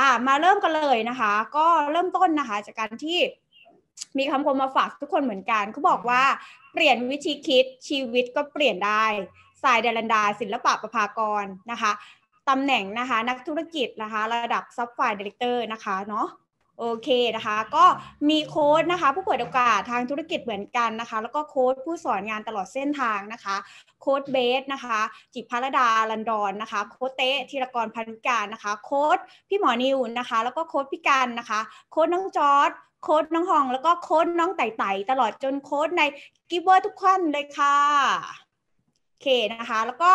่ามาเริ่มกันเลยนะคะ ก็เริ่มต้นนะคะ จากการที่มีคำคมมาฝากทุกคนเหมือนกันเขาบอกว่าเปลี่ยนวิธีคิดชีวิตก็เปลี่ยนได้ สายเดลันดาศิลปะประภากรนะคะตำแหน่งนะคะ นักธุรกิจนะคะ ระดับ ซับไฟเดลิเตอร์นะคะเนาะโอเคนะคะก็มีโค้ดนะคะผู้เปิดโอกาสทางธุรกิจเหมือนกันนะคะ แล้วก็โค้ดผู้สอนงานตลอดเส้นทางนะคะโค้ดเบสนะคะ จิพรดาลันดอนนะคะ โค้ดเต้ธีรกรพันการนะคะ โค้ดพี่หมอนิวนะคะแล้วก็โค้ดพี่กันนะคะ โค้ดน้องจอร์ดโค้ดน้องห้อง แล้วก็โค้ดน้องไต่ไต่ตลอดจนโค้ดในกิฟเวอร์ทุกคนเลยค่ะโอเคนะคะแล้วก็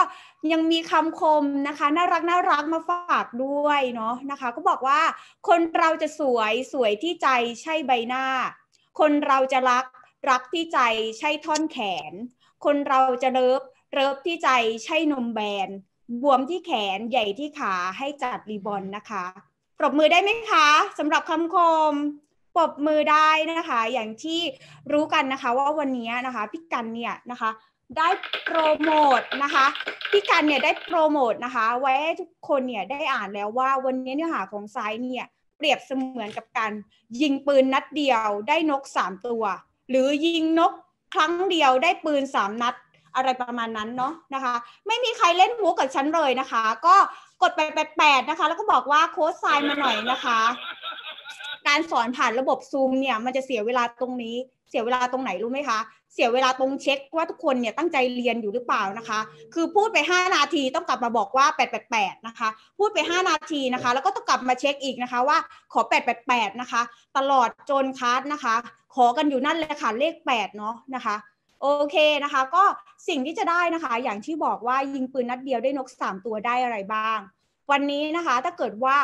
ยังมีคำคมนะคะ น่ารักน่ารักมาฝากด้วยเนาะนะคะ ก็บอกว่า คนเราจะสวยสวยที่ใจใช่ใบหน้า คนเราจะรักรักที่ใจใช่ท่อนแขน คนเราจะเลิฟเลิฟที่ใจใช่นมแบนบวมที่แขนใหญ่ที่ขาให้จัดรีบอนนะคะปรบมือได้ไหมคะสำหรับคำคมปรบมือได้นะคะ อย่างที่รู้กันนะคะ ว่าวันนี้นะคะพี่กันเนี่ยนะคะได้โปรโมตนะคะพี่กันเนี่ยได้โปรโมตนะคะ ไว้ให้ทุกคนเนี่ยได้อ่านแล้วว่าวันนี้เนื้อหาของไซส์เนี่ยเปรียบเสมือนกับการยิงปืนนัดเดียวได้นก 3 ตัวหรือยิงนกครั้งเดียวได้ปืน3 นัดอะไรประมาณนั้นเนาะนะคะ ไม่มีใครเล่นมุกกับฉันเลยนะคะ ก็กดไปแปดนะคะแล้วก็บอกว่าโค้ดไซน์มาหน่อยนะคะการสอนผ่านระบบซูมเนี่ยมันจะเสียเวลาตรงนี้ เสียเวลาตรงไหนรู้ไหมคะเสียเวลาตรงเช็คว่าทุกคนเนี่ยตั้งใจเรียนอยู่หรือเปล่านะคะ คือพูดไป 5 นาที ต้องกลับมาบอกว่า888นะคะพูดไป 5 นาทีนะคะ แล้วก็ต้องกลับมาเช็คอีกนะคะ ว่าขอ888นะคะตลอดจนคัสนะคะ ขอกันอยู่นั่นเลยค่ะเลข8เนาะนะคะโอเคนะคะก็สิ่งที่จะได้นะคะ อย่างที่บอกว่ายิงปืนนัดเดียวได้นก3ตัวได้อะไรบ้าง วันนี้นะคะถ้าเกิดว่า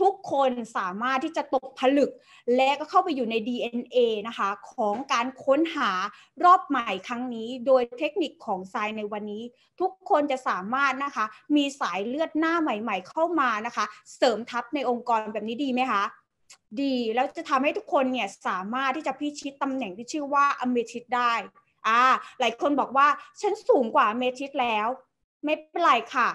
ทุกคนสามารถที่จะตกผลึกและก็เข้าไปอยู่ใน DNA นะคะ ของการค้นหารอบใหม่ครั้งนี้โดยเทคนิคของทรายในวันนี้ ทุกคนจะสามารถนะคะมีสายเลือดหน้าใหม่ ๆ เข้ามานะคะ เสริมทับในองค์กรแบบนี้ดีไหมคะดีแล้วจะทำให้ทุกคนเนี่ยสามารถที่จะพิชิตตำแหน่งที่ชื่อว่าอเมทิสได้อ่าหลายคนบอกว่าฉันสูงกว่าอเมทิสแล้ว ไม่เป็นไรค่ะ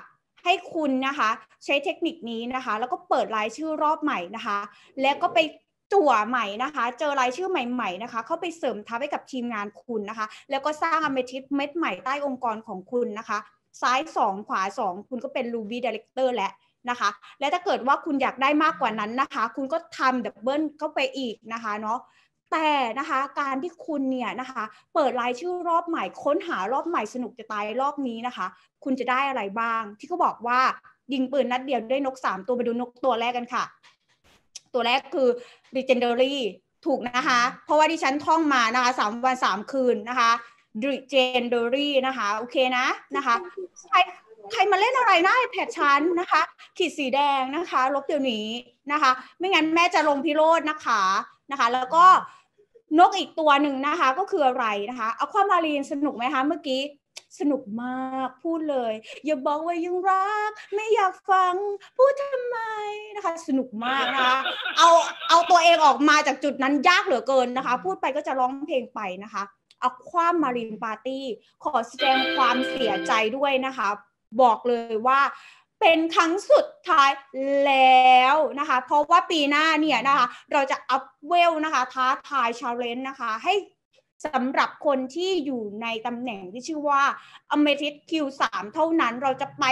ให้คุณนะคะใช้เทคนิคนี้นะคะ แล้วก็เปิดรายชื่อรอบใหม่นะคะ แล้วก็ไปตั๋วใหม่นะคะ เจอรายชื่อใหม่ ๆนะคะ เข้าไปเสริมทับให้กับทีมงานคุณนะคะ แล้วก็สร้างอเมทิสเม็ดใหม่ใต้องค์กรของคุณนะคะ ซ้าย 2 ขวา 2 คุณก็เป็นี้ดีเลกเตอร์และนะคะ และถ้าเกิดว่าคุณอยากได้มากกว่านั้นนะคะ คุณก็ทำดับเบิลเข้าไปอีกนะคะเนาะแต่นะคะการที่คุณเนี่ยนะคะ เปิดรายชื่อรอบใหม่ค้นหารอบใหม่สนุกจะตายรอบนี้นะคะคุณจะได้อะไรบ้างที่เขาบอกว่ายิงปืนนัดเดียวได้นก 3 ตัวไปดูนกตัวแรกกันค่ะ ตัวแรกคือ legendary ถูกนะคะ เพราะว่าดิฉันท่องมานะคะสามวันสามคืนนะคะ legendary นะคะ โอเคนะนะคะใครใครมาเล่นอะไรหน้าแพทชั้นนะคะ ขีดสีแดงนะคะ ลบเดี๋ยวนี้นะคะ ไม่งั้นแม่จะลงพิโรธนะคะนะคะ แล้วก็นกอีกตัวหนึ่งนะคะก็คืออะไรนะคะเอาความารีนสนุกไหมคะเมื่อกี้สนุกมากพูดเลย อย่าบอกว่ายังรัก ไม่อยากฟังพูดทำไมนะคะสนุกมากนะคะเอาเอาตัวเองออกมาจากจุดนั้นยากเหลือเกินนะคะ พูดไปก็จะร้องเพลงไปนะคะเอาความมารีนปาร์ตี้ขอแสดงความเสียใจด้วยนะคะ บอกเลยว่าเป็นครั้งสุดท้ายแล้วนะคะ เพราะว่าปีหน้าเนี่ยนะคะ เราจะอัพเวลนะคะ ท้าทายชาเลนจ์นะคะให้สำหรับคนที่อยู่ในตำแหน่งที่ชื่อว่าอเมทิสคิวสามเท่านั้นเราจะไป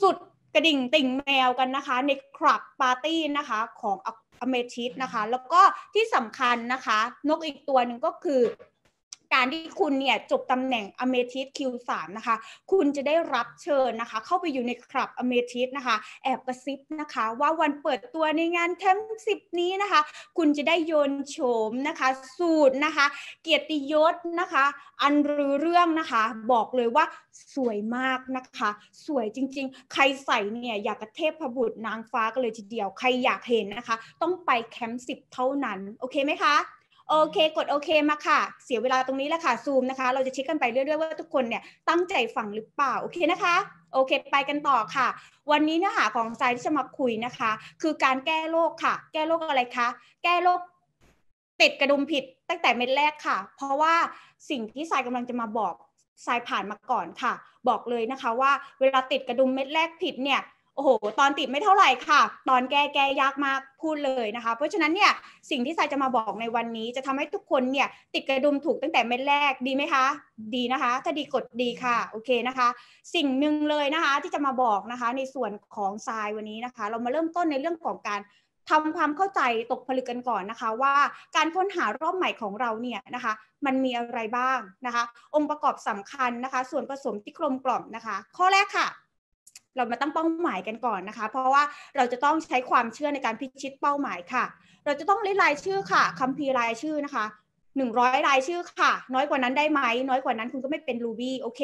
สุดกระดิ่งติ่งแมวกันนะคะ ในคลับปาร์ตี้นะคะของอเมทิสนะคะ แล้วก็ที่สำคัญนะคะ นกอีกตัวหนึ่งก็คือการที่คุณเนี่ยจบตำแหน่งอเมทิสคิวสามนะคะ คุณจะได้รับเชิญนะคะ เข้าไปอยู่ในคลับอเมทิสนะคะ แอบกระซิบนะคะ ว่าวันเปิดตัวในงานแทมสิบนี้นะคะคุณจะได้โยนโฉมนะคะ สูตรนะคะ เกียรติยศนะคะ อันรือเรื่องนะคะ บอกเลยว่าสวยมากนะคะ สวยจริงๆ ใครใส่เนี่ยอยากกระเทพบุตรนางฟ้ากันเลยทีเดียว ใครอยากเห็นนะคะ ต้องไปแคมป์สิบเท่านั้น โอเคไหมคะโอเค กดโอเคมาค่ะ เสียเวลาตรงนี้แล้วค่ะ ซูมนะคะ เราจะเช็คกันไปเรื่อยๆว่าทุกคนเนี่ย ตั้งใจฟังหรือเปล่า โอเคนะคะ โอเค ไปกันต่อค่ะ วันนี้เนื้อหาของสายที่จะมาคุยนะคะ คือการแก้โรคค่ะ แก้โรคอะไรคะ แก้โรคติดกระดุมผิดตั้งแต่เม็ดแรกค่ะ เพราะว่าสิ่งที่สายกำลังจะมาบอกสายผ่านมาก่อนค่ะ บอกเลยนะคะว่าเวลาติดกระดุมเม็ดแรกผิดเนี่ยโอ้โห ตอนติดไม่เท่าไหร่ค่ะ ตอนแก้แก้ยากมากพูดเลยนะคะ เพราะฉะนั้นเนี่ยสิ่งที่รายจะมาบอกในวันนี้จะทำให้ทุกคนเนี่ยติดกระดุมถูกตั้งแต่เม็ดแรกดีไหมคะ ดีนะคะ ถ้าดีกดดีค่ะ โอเคนะคะ สิ่งหนึ่งเลยนะคะ ที่จะมาบอกนะคะ ในส่วนของทรายวันนี้นะคะ เรามาเริ่มต้นในเรื่องของการทำความเข้าใจตกผลึกกันก่อนนะคะ ว่าการค้นหารอบใหม่ของเราเนี่ยนะคะ มันมีอะไรบ้างนะคะ องค์ประกอบสำคัญนะคะ ส่วนผสมที่กลมกล่อมนะคะ ข้อแรกค่ะเรามาตั้งเป้าหมายกันก่อนนะคะ เพราะว่าเราจะต้องใช้ความเชื่อในการพิชิตเป้าหมายค่ะ เราจะต้องเลือตรายชื่อค่ะคัมภีร์รายชื่อนะคะหนึ่งร้อยายชื่อค่ะ น้อยกว่านั้นได้ไหมน้อยกว่านั้น คุณก็ไม่เป็นรูบี้โอเค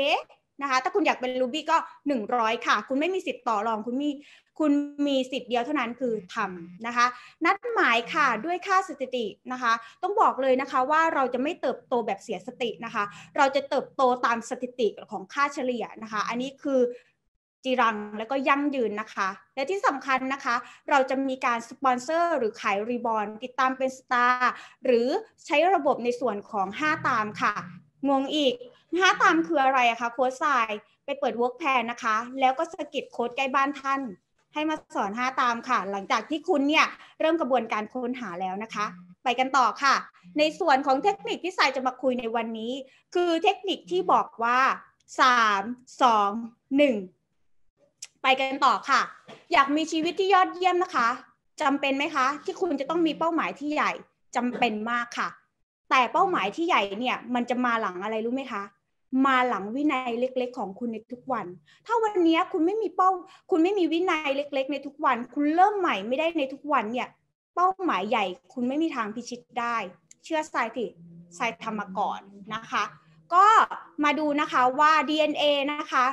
นะคะถ้าคุณอยากเป็นรูบี้ก็หนึ่งร้อยค่ะ คุณไม่มีสิทธิ์ต่อรอง คุณมีคุณมีสิทธิ์เดียวเท่านั้นคือทำนะคะ นัดหมายค่ะด้วยค่าสถิตินะคะ ต้องบอกเลยนะคะว่าเราจะไม่เติบโตแบบเสียสตินะคะ เราจะเติบโตตามสถิติของค่าเฉลี่ยนะคะ อันนี้คือจีรัง และก็ยั่งยืนนะคะ และที่สำคัญนะคะเราจะมีการสปอนเซอร์หรือขายรีบอนติดตามเป็นสตาร์หรือใช้ระบบในส่วนของ 5 ตามค่ะงงอีก 5 ตามคืออะไรคะโค้ชทราย ไปเปิดเวิร์กแพนนะคะแล้วก็สกิดโค้ดใกล้บ้านท่าน ให้มาสอน 5 ตามค่ะ หลังจากที่คุณเนี่ยเริ่มกระบวนการค้นหาแล้วนะคะ ไปกันต่อค่ะ ในส่วนของเทคนิคที่สายจะมาคุยในวันนี้ คือเทคนิคที่บอกว่า 3 2 1ไปกันต่อค่ะ อยากมีชีวิตที่ยอดเยี่ยมนะคะ จำเป็นไหมคะ ที่คุณจะต้องมีเป้าหมายที่ใหญ่จำเป็นมากค่ะ แต่เป้าหมายที่ใหญ่เนี่ยมันจะมาหลังอะไรรู้ไหมคะ มาหลังวินัยเล็กๆ ของคุณในทุกวันถ้าวันนี้คุณไม่มีเป้าคุณไม่มีวินัยเล็ก ๆ ในทุกวัน คุณเริ่มใหม่ไม่ได้ในทุกวันเนี่ย เป้าหมายใหญ่คุณไม่มีทางพิชิตได้ เชื่อสายถิสายทำมาก่อนนะคะก็มาดูนะคะว่า DNA นะคะ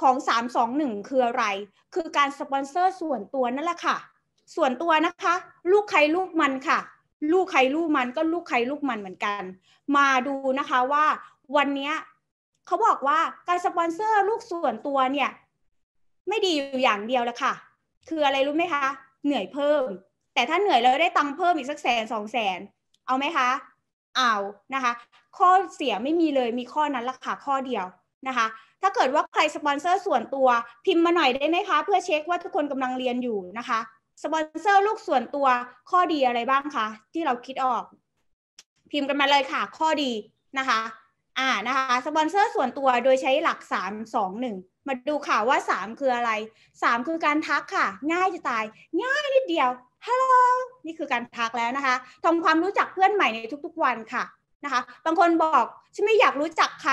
ของ321 คืออะไร คือการสปอนเซอร์ส่วนตัวนั่นแหละค่ะ ส่วนตัวนะคะ ลูกใครลูกมันค่ะ ลูกใครลูกมันก็ลูกใครลูกมันเหมือนกัน มาดูนะคะว่า วันนี้เขาบอกว่าการสปอนเซอร์ลูกส่วนตัวเนี่ย ไม่ดีอยู่อย่างเดียวแล้วค่ะ คืออะไรรู้ไหมคะ เหนื่อยเพิ่ม แต่ถ้าเหนื่อยแล้วได้ตังค์เพิ่มอีกสักแสนสองแสน เอาไหมคะเอานะคะ ข้อเสีย ไม่มีเลยมีข้อนั้นละค่ะ ข้อเดียวนะคะถ้าเกิดว่าใครสปอนเซอร์ส่วนตัวพิมพ์มาหน่อยได้ไหมคะ เพื่อเช็คว่าทุกคนกำลังเรียนอยู่นะคะ สปอนเซอร์ลูกส่วนตัว ข้อดีอะไรบ้างคะที่เราคิดออก พิมพ์กันมาเลยค่ะ ข้อดีนะคะ อ่านะคะสปอนเซอร์ส่วนตัวโดยใช้หลักสสามองหนึ่งมาดูค่ะว่าสามคืออะไรสามคือการทักค่ะ ง่ายจะตาย ง่ายนิดเดียวฮัลโหลนี่คือการทักแล้วนะคะทำความรู้จักเพื่อนใหม่ในทุกๆ วันค่ะนะคะบางคนบอกฉันไม่อยากรู้จักใคร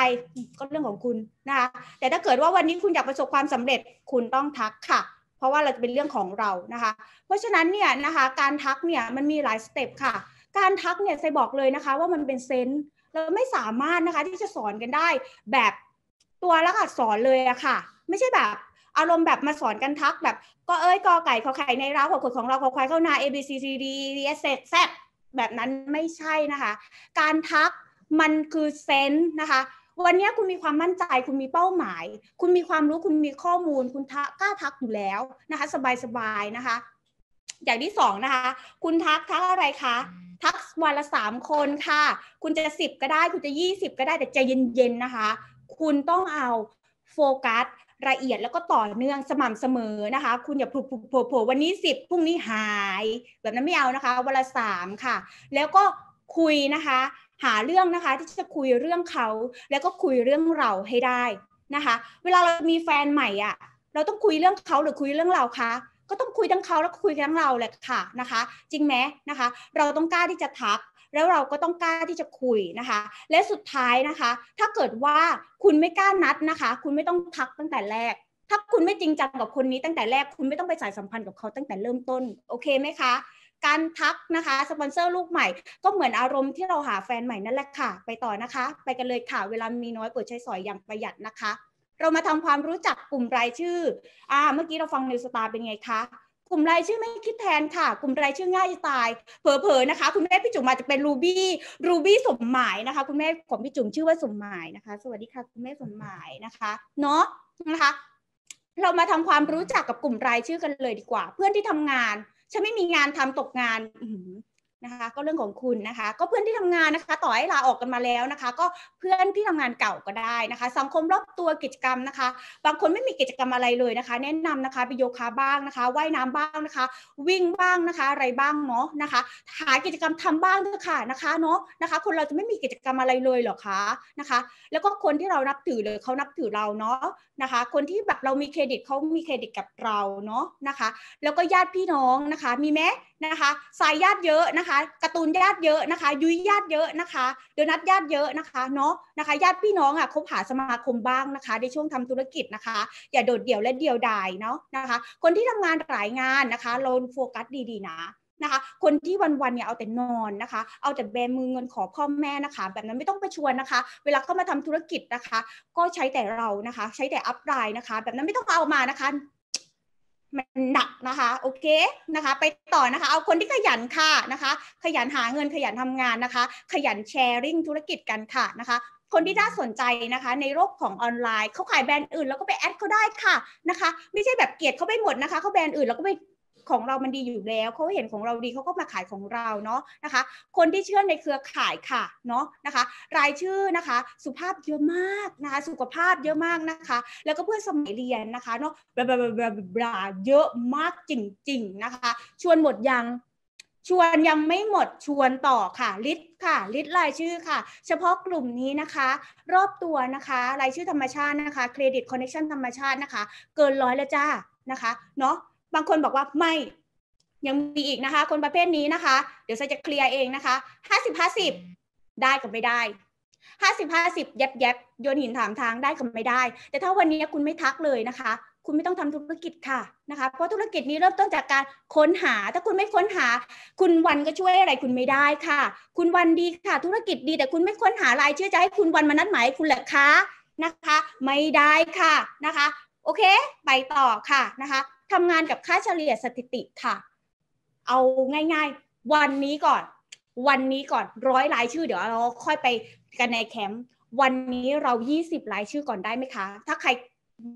ก็เรื่องของคุณนะคะแต่ถ้าเกิดว่าวันนี้คุณอยากประสบความสำเร็จคุณต้องทักค่ะ เพราะว่าเราจะเป็นเรื่องของเรานะคะ เพราะฉะนั้นเนี่ยนะคะการทักเนี่ยมันมีหลายสเต็ปค่ะการทักเนี่ยใส่บอกเลยนะคะว่ามันเป็นเซนส์เราไม่สามารถนะคะที่จะสอนกันได้ แบบตัวละกัดสอนเลยอะค่ะไม่ใช่แบบอารมณ์แบบมาสอนกันทักแบบก็เอ้ยกอไก่ขอไข่ในร้าวขอขดของเราขอควายเข้านา A B C C D E F Z Z แบบนั้นไม่ใช่นะคะ การทักมันคือเซนส์นะคะ วันนี้คุณมีความมั่นใจคุณมีเป้าหมายคุณมีความรู้คุณมีข้อมูล คุณทักกล้าทักอยู่แล้วนะคะ สบายๆนะคะ อย่างที่สองนะคะ คุณทักทักอะไรคะทักวันละสามคนค่ะ คุณจะสิบก็ได้ คุณจะยี่สิบก็ได้แต่ใจเย็นๆนะคะคุณต้องเอาโฟกัสละเอียดแล้วก็ต่อเนื่องสม่ำเสมอนะคะ คุณอย่าผุผโผล่วันนี้10พรุ่งนี้หาย แบบนั้นไม่เอานะคะวันละสามค่ะ แล้วก็คุยนะคะ หาเรื่องนะคะที่จะคุยเรื่องเขาแล้วก็คุยเรื่องเราให้ได้นะคะ เวลาเรามีแฟนใหม่อะ่ะเราต้องคุยเรื่องเขาหรือคุยเรื่องเราคะก็ต้องคุยทั้งเขาแล้วคุยทั้งเราแหละค่ะนะคะ จริงไหมนะคะ เราต้องกล้าที่จะทักแล้วเราก็ต้องกล้าที่จะคุยนะคะ และสุดท้ายนะคะ ถ้าเกิดว่าคุณไม่กล้านัดนะคะ คุณไม่ต้องทักตั้งแต่แรก ถ้าคุณไม่จริงจังกับคนนี้ตั้งแต่แรก คุณไม่ต้องไปสายสัมพันธ์กับเขาตั้งแต่เริ่มต้น โอเคไหมคะ การทักนะคะ สปอนเซอร์ลูกใหม่ ก็เหมือนอารมณ์ที่เราหาแฟนใหม่นั่นแหละค่ะ ไปต่อนะคะ ไปกันเลยค่ะ เวลามีน้อยเปิดใช้สอยอย่างประหยัดนะคะ เรามาทำความรู้จักกลุ่มรายชื่อ อ่า เมื่อกี้เราฟังนิวสตาร์เป็นไงคะกลุ่มรายชื่อไม่คิดแทนค่ะกลุ่มรายชื่อง่ายจะตายเผลอๆนะคะคุณแม่พี่จุ๋มอาจจะเป็นรูบี้รูบี้สมหมายนะคะคุณแม่ของพี่จุ๋มชื่อว่าสมหมายนะคะ สวัสดีค่ะคุณแม่สมหมายนะคะเนาะนะคะเรามาทำความรู้จักกับกลุ่มรายชื่อกันเลยดีกว่า เพื่อนที่ทำงานฉันไม่มีงานทำตกงานนะคะก็เรื่องของคุณนะคะก็เพื่อนที่ทำงานนะคะ ต่อให้ลาออกกันมาแล้วนะคะ ก็เพื่อนที่ทำงานเก่าก็ได้นะคะ สังคมรอบตัวกิจกรรมนะคะ บางคนไม่มีกิจกรรมอะไรเลยนะคะ แนะนำนะคะไปโยคะบ้างนะคะว่ายน้ำบ้างนะคะ วิ่งบ้างนะคะอะไรบ้างเนาะนะคะหากิจกรรมทำบ้างเถอะค่ะนะคะเนาะนะคะ คนเราจะไม่มีกิจกรรมอะไรเลยหรอคะนะคะ แล้วก็คนที่เรานับถือหรือเขานับถือเราเนาะนะคะ คนที่แบบเรามีเครดิตเขามีเครดิตกับเราเนาะนะคะ แล้วก็ญาติพี่น้องนะคะ มีไหมนะคะ สายญาติเยอะนะคะคะการ์ตูนญาติเยอะนะคะ ยุ้ยญาติเยอะนะคะโดนัทญาติเยอะนะคะเนาะนะคะ ญาติพี่น้องอ่ะ คบหาสมาคมบ้างนะคะในช่วงทำธุรกิจนะคะ อย่าโดดเดี่ยวและเดียวดายเนาะนะคะ คนที่ทำงานหลายงานนะคะเราโฟกัสดี ๆ นะนะคะ คนที่วันๆเนี่ยเอาแต่นอนนะคะ เอาแต่แบมือเงินขอพ่อแม่นะคะ แบบนั้นไม่ต้องไปชวนนะคะ เวลาเข้ามาทำธุรกิจนะคะ ก็ใช้แต่เรานะคะ ใช้แต่อัพไลน์นะคะ แบบนั้นไม่ต้องเอามานะคะมันหนักนะคะโอเคนะคะไปต่อนะคะ เอาคนที่ขยันค่ะนะคะ ขยันหาเงินขยันทำงานนะคะขยันแชร์ริ่งธุรกิจกันค่ะนะคะ คนที่น่าสนใจนะคะในโลกของออนไลน์ เขาขายแบรนด์อื่นแล้วก็ไปแอดเขาได้ค่ะนะคะไม่ใช่แบบเกลียดเขาไปหมดนะคะเขาแบรนด์อื่นแล้วก็ไปของเรามันดีอยู่แล้วเขาเห็นของเราดีเขาก็มาขายของเราเนาะนะคะ คนที่เชื่อในเครือข่ายค่ะเนาะนะคะ รายชื่อนะคะ สุภาพเยอะมากนะคะ สุขภาพเยอะมากนะคะ แล้วก็เพื่อนสมัยเรียนนะคะเนาะบลาบลาบลาบลาเยอะมากจริงๆ นะคะ ชวนหมดยัง ชวนยังไม่หมดชวนต่อค่ะลิสค่ะลิสรายชื่อค่ะเฉพาะกลุ่มนี้นะคะ รอบตัวนะคะ รายชื่อธรรมชาตินะคะเครดิตคอนเนคชั่นธรรมชาตินะคะ เกินร้อยแล้วจ้านะคะเนาะบางคนบอกว่าไม่ ยังมีอีกนะคะ คนประเภทนี้นะคะ เดี๋ยวจะเคลียร์เองนะคะห้าสิบห้าสิบได้กับไม่ได้ห้าสิบห้าสิบแยบแยบโยนหินถามทางได้กับไม่ได้ แต่ถ้าวันนี้คุณไม่ทักเลยนะคะ คุณไม่ต้องทำธุรกิจค่ะนะคะ เพราะธุรกิจนี้เริ่มต้นจากการค้นหา ถ้าคุณไม่ค้นหา คุณวันก็ช่วยอะไร คุณไม่ได้ค่ะ คุณวันดีค่ะ ธุรกิจดีแต่คุณไม่ค้นหารายชื่อจะให้คุณวันมานัดหมายคุณเหรอคะนะคะ ไม่ได้ค่ะนะคะ โอเคไปต่อค่ะนะคะทำงานกับค่าเฉลี่ยสถิติค่ะ เอาง่ายๆ วันนี้ก่อน วันนี้ก่อนร้อยรายชื่อ เดี๋ยวเราค่อยไปกันในแคมป์ วันนี้เรา20รายชื่อก่อนได้ไหมคะ ถ้าใคร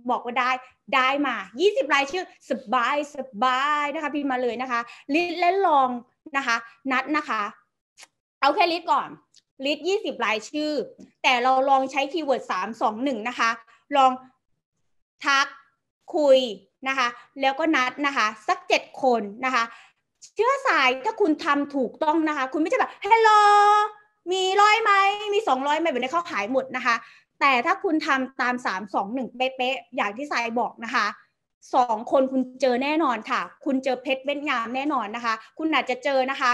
บอกว่าได้ได้มา20รายชื่อสบายสบายนะคะพิมมาเลยนะคะลิสและลองนะคะ นัดนะคะเอาแค่ลิสก่อนลิส่สิบรายชื่อแต่เราลองใช้คีย์เวิร์ดสสามองหนึ่งนะคะ ลองทักคุยนะคะแล้วก็นัดนะคะสัก 7 คนนะคะ เชื้อสายถ้าคุณทำถูกต้องนะคะ คุณไม่ใช่แบบฮัลโหลมีร้อยไหม มี 200ไหมแบบนี้เขาขายหมดนะคะแต่ถ้าคุณทำตาม 3 2 1 เป๊ะ ๆ อย่างที่สายบอกนะคะสองคนคุณเจอแน่นอนค่ะ คุณเจอเพชรเว้นงามแน่นอนนะคะ คุณอาจจะเจอนะคะ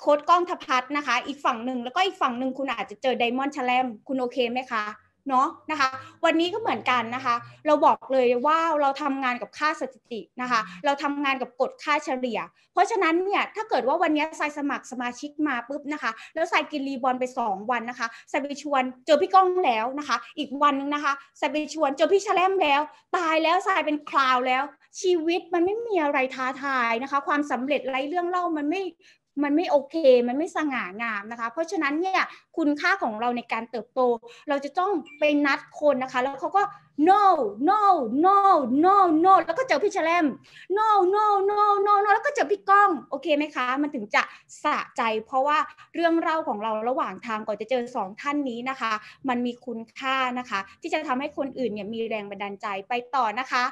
โค้ดกล้องทพัฒนะคะอีกฝั่งหนึ่งแล้วก็อีกฝั่งหนึ่งคุณอาจจะเจอไดมอนด์ชแลมคุณโอเคไหมคะเนาะนะคะวันนี้ก็เหมือนกันนะคะ เราบอกเลยว่าเราทำงานกับค่าสถิตินะคะ เราทำงานกับกฎค่าเฉลี่ย เพราะฉะนั้นเนี่ยถ้าเกิดว่าวันนี้สายสมัครสมาชิกมาปุ๊บนะคะ แล้วสายกินรีบอลไป 2 วันนะคะสายไปชวนเจอพี่ก้องแล้วนะคะ อีกวันนึงนะคะสายไปชวนเจอพี่ชลมแล้ว ตายแล้วสายเป็นคลาวแล้ว ชีวิตมันไม่มีอะไรท้าทายนะคะ ความสำเร็จไร้เรื่องเล่ามันไม่มันไม่โอเค มันไม่สง่างามนะคะ เพราะฉะนั้นเนี่ยคุณค่าของเราในการเติบโต เราจะต้องไปนัดคนนะคะ แล้วเขาก็ no no no no no แล้วก็เจอพี่แชลม no no no no no แล้วก็เจอพี่ก้องโอเคไหมคะ มันถึงจะสะใจ เพราะว่าเรื่องเล่าของเราระหว่างทางก่อนจะเจอสองท่านนี้นะคะ มันมีคุณค่านะคะ ที่จะทำให้คนอื่นเนี่ยมีแรงบันดาลใจไปต่อนะคะ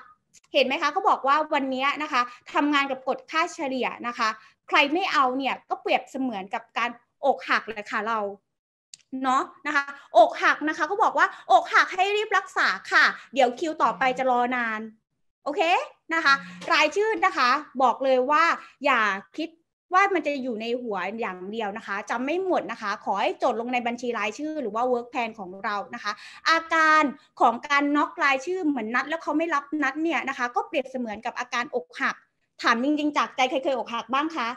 เห็นไหมคะเขาบอกว่าวันนี้นะคะทำงานกับกฎค่าเฉลี่ยนะคะใครไม่เอาเนี่ยก็เปรียบเสมือนกับการอกหักเลยค่ะ เราเนาะนะคะ อกหักนะคะ ก็บอกว่าอกหักให้รีบรักษาค่ะ เดี๋ยวคิว ต่อไปจะรอนานโอเคนะคะรายชื่อนะคะ บอกเลยว่า อย่าคิดว่ามันจะอยู่ในหัวอย่างเดียวนะคะจำไม่หมดนะคะ ขอให้จดลงในบัญชีรายชื่อ หรือว่า work plan ของเรานะคะอาการของการน็อกรายชื่อเหมือนนัด แล้วเขาไม่รับนัดเนี่ยนะคะ ก็เปรียบเสมือนกับอาการอกหักถามจริงๆจากใจคเคยอกหักบ้างคะ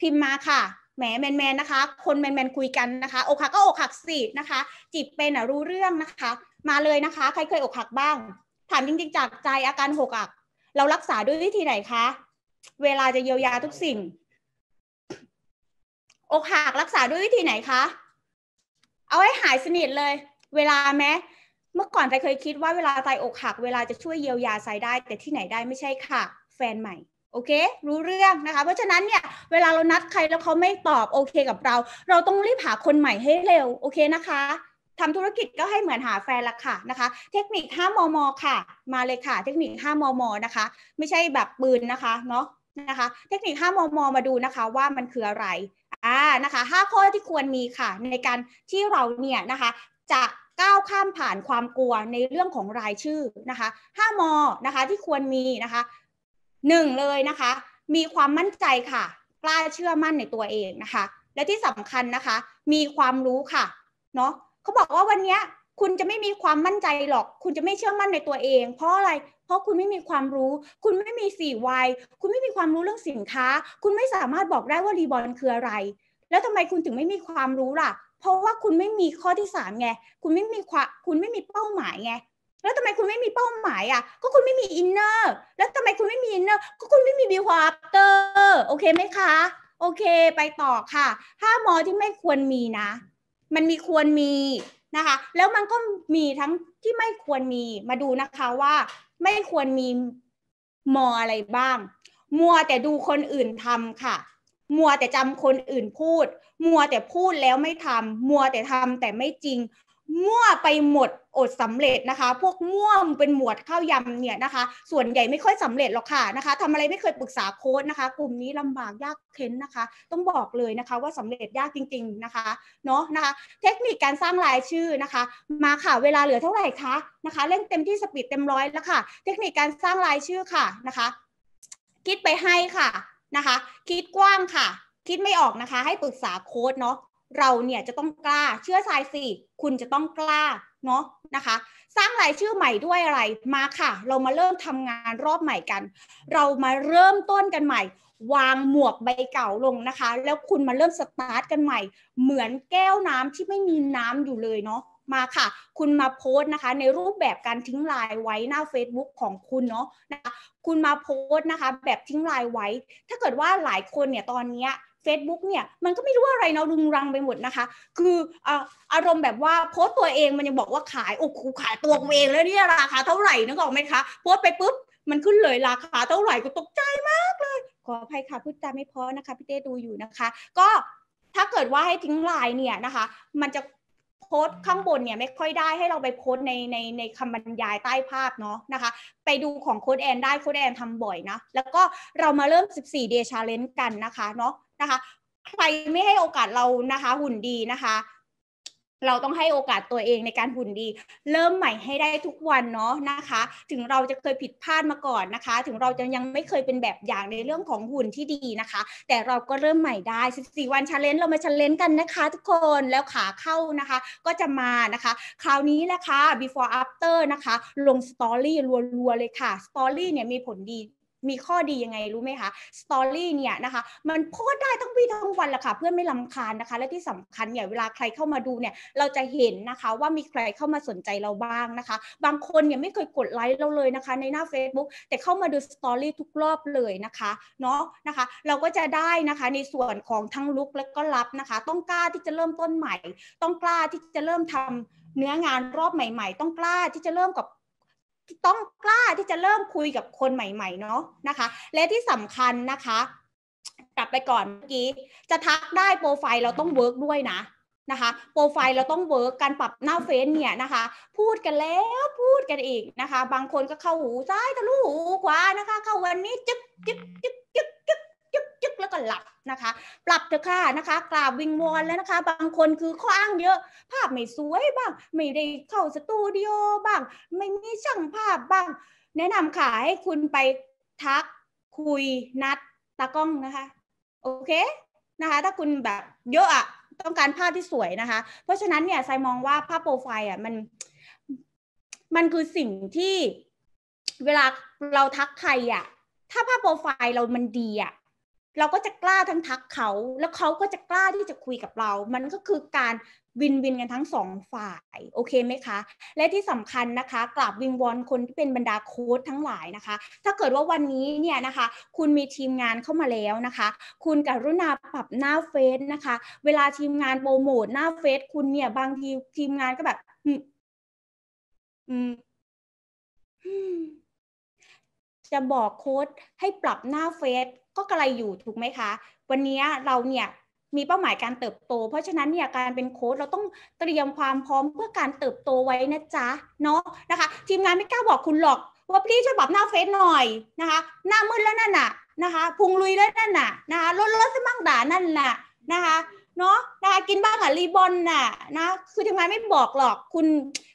พิมพ์มาค่ะแหมแมนแมนนะคะ คนแมนแมนคุยกันนะคะอกหักก็อกหักสินะคะจีบเป็นอ่ะรู้เรื่องนะคะ มาเลยนะคะใครเคยอกหักบ้างถามจริงๆ จาก ใจอาการหกอักเรารักษาด้วยวิธีไหนคะเวลาจะเยียวยาทุกสิ่ง อกหักรักษาด้วยวิธีไหนคะเอาให้หายสนิทเลย เวลาแม้เมื่อก่อนใจเคยคิดว่าเวลาใจอกหัก เวลาจะช่วยเยียวยาใจได้แต่ที่ไหนได้ไม่ใช่ค่ะ แฟนใหม่โอเค รู้เรื่องนะคะ เพราะฉะนั้นเนี่ย เวลาเรานัดใครแล้วเขาไม่ตอบโอเคกับเรา เราต้องรีบหาคนใหม่ให้เร็วโอเคนะคะทำธุรกิจก็ให้เหมือนหาแฟนละค่ะนะคะ เทคนิค5มมค่ะมาเลยค่ะ เทคนิค5มมนะคะไม่ใช่แบบปืนนะคะเนาะนะคะ เทคนิค5มมมาดูนะคะว่ามันคืออะไรอ่านะคะ 5 ข้อที่ควรมีค่ะ ในการที่เราเนี่ยนะคะ จะก้าวข้ามผ่านความกลัวในเรื่องของรายชื่อนะคะ5มนะคะที่ควรมีนะคะหนึ่งเลยนะคะ มีความมั่นใจค่ะ กล้าเชื่อมั่นในตัวเองนะคะ และที่สำคัญนะคะ มีความรู้ค่ะ เนาะเขาบอกว่าวันนี้คุณจะไม่มีความมั่นใจหรอก คุณจะไม่เชื่อมั่นในตัวเอง เพราะอะไร เพราะคุณไม่มีความรู้ คุณไม่มีสี่วัยคุณไม่มีความรู้เรื่องสินค้า คุณไม่สามารถบอกได้ว่ารีบอลคืออะไร แล้วทำไมคุณถึงไม่มีความรู้ล่ะ เพราะว่าคุณไม่มีข้อที่สามไง คุณไม่มีความคุณไม่มีเป้าหมายไงแล้วทำไมคุณไม่มีเป้าหมายอ่ะก็คุณไม่มีอินเนอร์แล้วทำไมคุณไม่มีอินเนอร์ก็คุณไม่มีบิวอัพเตอร์โอเคไหมคะ โอเค ไปต่อค่ะห้ามอที่ไม่ควรมีนะ มันมีควรมีนะคะ แล้วมันก็มีทั้งที่ไม่ควรมีมาดูนะคะว่า ไม่ควรมีมออะไรบ้างมัวแต่ดูคนอื่นทำค่ะมัวแต่จำคนอื่นพูดมัวแต่พูดแล้วไม่ทำมัวแต่ทำแต่ไม่จริงมั่วไปหมดอดสำเร็จนะคะ พวกม่วมเป็นหมวดข้าวยำเนี่ยนะคะ ส่วนใหญ่ไม่ค่อยสำเร็จหรอกค่ะนะคะทำอะไรไม่เคยปรึกษาโค้ดนะคะ กลุ่มนี้ลำบากยากเค้นนะคะ ต้องบอกเลยนะคะ ว่าสำเร็จยากจริงๆนะคะ เนาะนะคะ เทคนิคการสร้างรายชื่อนะคะ มาค่ะเวลาเหลือเท่าไหร่คะนะคะเร่งเต็มที่สปีดเต็มร้อยแล้วค่ะเทคนิคการสร้างรายชื่อค่ะนะคะ คิดไปให้ค่ะนะคะ คิดกว้างค่ะ คิดไม่ออกนะคะ ให้ปรึกษาโค้ดเนาะเราเนี่ยจะต้องกล้า เชื่อสายสิคุณจะต้องกล้าเนาะนะคะ สร้างรายชื่อใหม่ด้วยอะไรมาค่ะ เรามาเริ่มทำงานรอบใหม่กัน เรามาเริ่มต้นกันใหม่ วางหมวกใบเก่าลงนะคะ แล้วคุณมาเริ่มสตาร์ทกันใหม่ เหมือนแก้วน้ำที่ไม่มีน้ำอยู่เลยเนาะมาค่ะ คุณมาโพสต์นะคะ ในรูปแบบการทิ้งลายไว้หน้า Facebook ของคุณเนาะนะคะคุณมาโพสต์นะคะ แบบทิ้งลายไว้ ถ้าเกิดว่าหลายคนเนี่ยตอนเนี้ย f ฟ c e b o o k เนี่ยมันก็ไม่รู้อะไรเนาะรุงรังไปหมดนะคะ คืออารมณ์แบบว่าโพสตัวเองมันยังบอกว่าขายโอ้โหขายตัวเองแล้วเนี่ยราคาเท่าไหร่นึกออกไหมคะโพสต์ไปปุ๊บ มันขึ้นเลย ราคาเท่าไหร่ก็ตกใจมากเลย ขออภัยค่ะพูดจาไม่พอนะคะพี่เต้ดูอยู่นะคะ ก็ถ้าเกิดว่าให้ทิ้งไลน์เนี่ยนะคะ มันจะโพสข้างบนเนี่ยไม่ค่อยได้ให้เราไปโพสในในในคำบรรยายใต้ภาพเนาะนะคะ ไปดูของโค้ดแอนได้โค้ดแอนทำบ่อยนะแล้วก็เรามาเริ่ม14 day challenge กันนะคะเนาะะคะใครไม่ให้โอกาสเรานะคะ หุ่นดีนะคะ เราต้องให้โอกาสตัวเองในการหุ่นดี เริ่มใหม่ให้ได้ทุกวันเนาะนะคะ ถึงเราจะเคยผิดพลาดมาก่อนนะคะ ถึงเราจะยังไม่เคยเป็นแบบอย่างในเรื่องของหุ่นที่ดีนะคะ แต่เราก็เริ่มใหม่ได้14วันชาเลนจ์เรามาชาเลนจ์กันนะคะ ทุกคนแล้วขาเข้านะคะ ก็จะมานะคะ คราวนี้นะคะ before after นะคะลงสตอรี่ รัวๆเลยค่ะสตอรี่เนี่ยมีผลดีมีข้อดียังไงรู้ไหมคะ สตอรี่เนี่ยนะคะ มันโพสได้ทั้งวีทั้งวันละค่ะเพื่อนไม่ลำคาญนะคะ และที่สำคัญเนี่ยเวลาใครเข้ามาดูเนี่ยเราจะเห็นนะคะว่ามีใครเข้ามาสนใจเราบ้างนะคะ บางคนเนี่ยไม่เคยกดไลค์เราเลยนะคะในหน้า Facebook แต่เข้ามาดูสตอรี่ทุกรอบเลยนะคะเนาะนะคะเราก็จะได้นะคะในส่วนของทั้งลุกและก็รับนะคะ ต้องกล้าที่จะเริ่มต้นใหม่ ต้องกล้าที่จะเริ่มทำเนื้องานรอบใหม่ ๆ ต้องกล้าที่จะเริ่มกับต้องกล้าที่จะเริ่มคุยกับคนใหม่ๆเนาะนะคะ และที่สำคัญนะคะ กลับไปก่อนเมื่อกี้จะทักได้โปรไฟล์เราต้องเวิร์กด้วยนะนะคะ โปรไฟล์เราต้องเวิร์กการปรับหน้าเฟซเนี่ยนะคะพูดกันแล้วพูดกันอีกนะคะ บางคนก็เข้าหูซ้ายทะลุหูขวานะคะ เข้าวันนี้จึ๊บจึ๊กจึ๊กจึ๊บจึกแล้วก็หลับนะคะ ปรับเถอะค่ะนะคะกราบวิงวอนแล้วนะคะ บางคนคือข้ออ้างเยอะ ภาพไม่สวยบ้าง ไม่ได้เข้าสตูดิโอบ้าง ไม่มีช่างภาพบ้าง แนะนำค่ะให้คุณไปทักคุยนัดตากล้องนะคะ โอเค นะคะ ถ้าคุณแบบ เยอะอะต้องการภาพที่สวยนะคะ เพราะฉะนั้นเนี่ยไซมองว่าภาพโปรไฟล์อ่ะมัน มันคือสิ่งที่เวลาเราทักใครอ่ะ ถ้าภาพโปรไฟล์เรามันดีอ่ะเราก็จะกล้าทั้งทักเขา แล้วเขาก็จะกล้าที่จะคุยกับเรา มันก็คือการวินวินกันทั้งสองฝ่าย โอเคไหมคะ และที่สำคัญนะคะกราบวิงวอนคนที่เป็นบรรดาโค้ดทั้งหลายนะคะ ถ้าเกิดว่าวันนี้เนี่ยนะคะ คุณมีทีมงานเข้ามาแล้วนะคะ คุณกรุณาปรับหน้าเฟซนะคะ เวลาทีมงานโปรโมทหน้าเฟซคุณเนี่ยบางทีทีมงานก็แบบ อืมจะบอกโค้ดให้ปรับหน้าเฟซก็กระไรอยู่ถูกไหมคะ วันนี้เราเนี่ยมีเป้าหมายการเติบโต เพราะฉะนั้นเนี่ยการเป็นโค้ดเราต้องเตรียมความพร้อมเพื่อการเติบโตไว้นะจ๊ะเนาะนะคะ ทีมงานไม่กล้าบอกคุณหรอกว่าพี่ช่วยปรับหน้าเฟซหน่อยนะคะ หน้ามืดแล้วนั่นน่ะนะคะ พุงลุยแล้วนั่นน่ะนะคะลดลดสมั่งด่านั่นน่ะนะคะเนาะนะกินบ้างอะรีบอนน่ะ นะ คือทาไมไม่บอกหรอก คุณ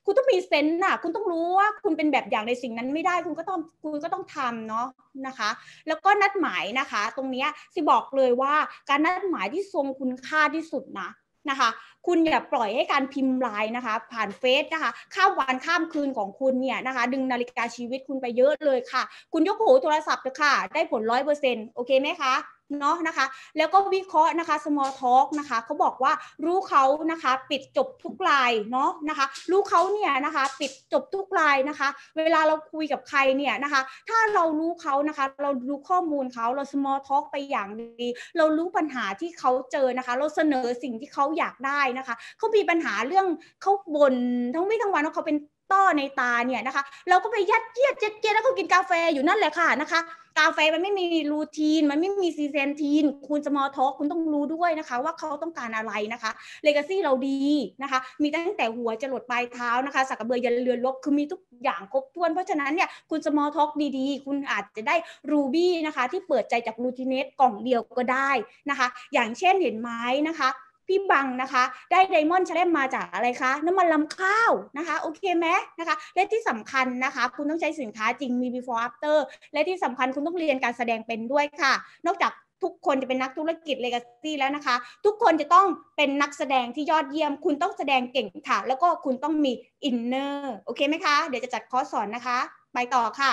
คุณต้องมีเซนส์น่ะ คุณต้องรู้ว่า คุณเป็นแบบอย่างในสิ่งนั้นไม่ได้ คุณก็ต้อง คุณก็ต้องทำเนาะ นะคะ แล้วก็นัดหมายนะคะ ตรงเนี้ยสิบอกเลยว่า การนัดหมายที่ทรงคุณค่าที่สุดนะ นะคะคุณอย่าปล่อยให้การพิมพ์ไลน์นะคะ ผ่านเฟซนะคะข้ามวันข้ามคืนของคุณเนี่ยนะคะ ดึงนาฬิกาชีวิตคุณไปเยอะเลยค่ะ คุณยกหูโทรศัพท์เลยค่ะ ได้ผลร้อยเปอร์เซ็นต์โอเคไหมคะเนาะนะคะ แล้วก็วิเคราะห์นะคะ small talk นะคะเขาบอกว่ารู้เขานะคะ ปิดจบทุกลายเนาะนะคะรู้เขาเนี่ยนะคะ ปิดจบทุกลายนะคะ เวลาเราคุยกับใครเนี่ยนะคะ ถ้าเรารู้เขานะคะ เรารู้ข้อมูลเขาเรา small talk ไปอย่างดี เรารู้ปัญหาที่เขาเจอนะคะ เราเสนอสิ่งที่เขาอยากได้นนะคะเขามีปัญหาเรื่องเขาบน่นทั้งวี่ทั้งวันว่าเขาเป็นต้อในตาเนี่ยนะคะ เราก็ไปยัดเยียดเจ๊ดเยยดแล้วก็กินกาแฟอยู่นั่นแหละค่ะนะคะ กาแฟมันไม่มีรูทีน มันไม่มีซีเซนทีน คุณจะมอทอกคุณต้องรู้ด้วยนะคะ ว่าเขาต้องการอะไรนะคะเลกาซี่เราดีนะคะมีตั้งแต่หัวจะหลดปลายเท้านะคะสักกระเบือยันเรือลบคือมีทุกอย่างครบถ้วนเพราะฉะนั้นเนี่ยคุณจะมอทอกดีๆคุณอาจจะได้รูบี้นะคะที่เปิดใจจากรูทีเนสกล่องเดียวก็ได้นะคะ อย่างเช่นเห็นไหมนะคะพี่บังนะคะได้ไดมอนด์ชเลมมาจากอะไรคะน้ำมันลำข้าวนะคะโอเคไหมนะคะและที่สำคัญนะคะ คุณต้องใช้สินค้าจริงมี before after และที่สำคัญคุณต้องเรียนการแสดงเป็นด้วยค่ะ นอกจากทุกคนจะเป็นนักธุรกิจเลกาซี่แล้วนะคะ ทุกคนจะต้องเป็นนักแสดงที่ยอดเยี่ยมคุณต้องแสดงเก่งค่ะแล้วก็คุณต้องมีอินเนอร์โอเคไหมคะเดี๋ยวจะจัดคอร์สสอนนะคะไปต่อค่ะ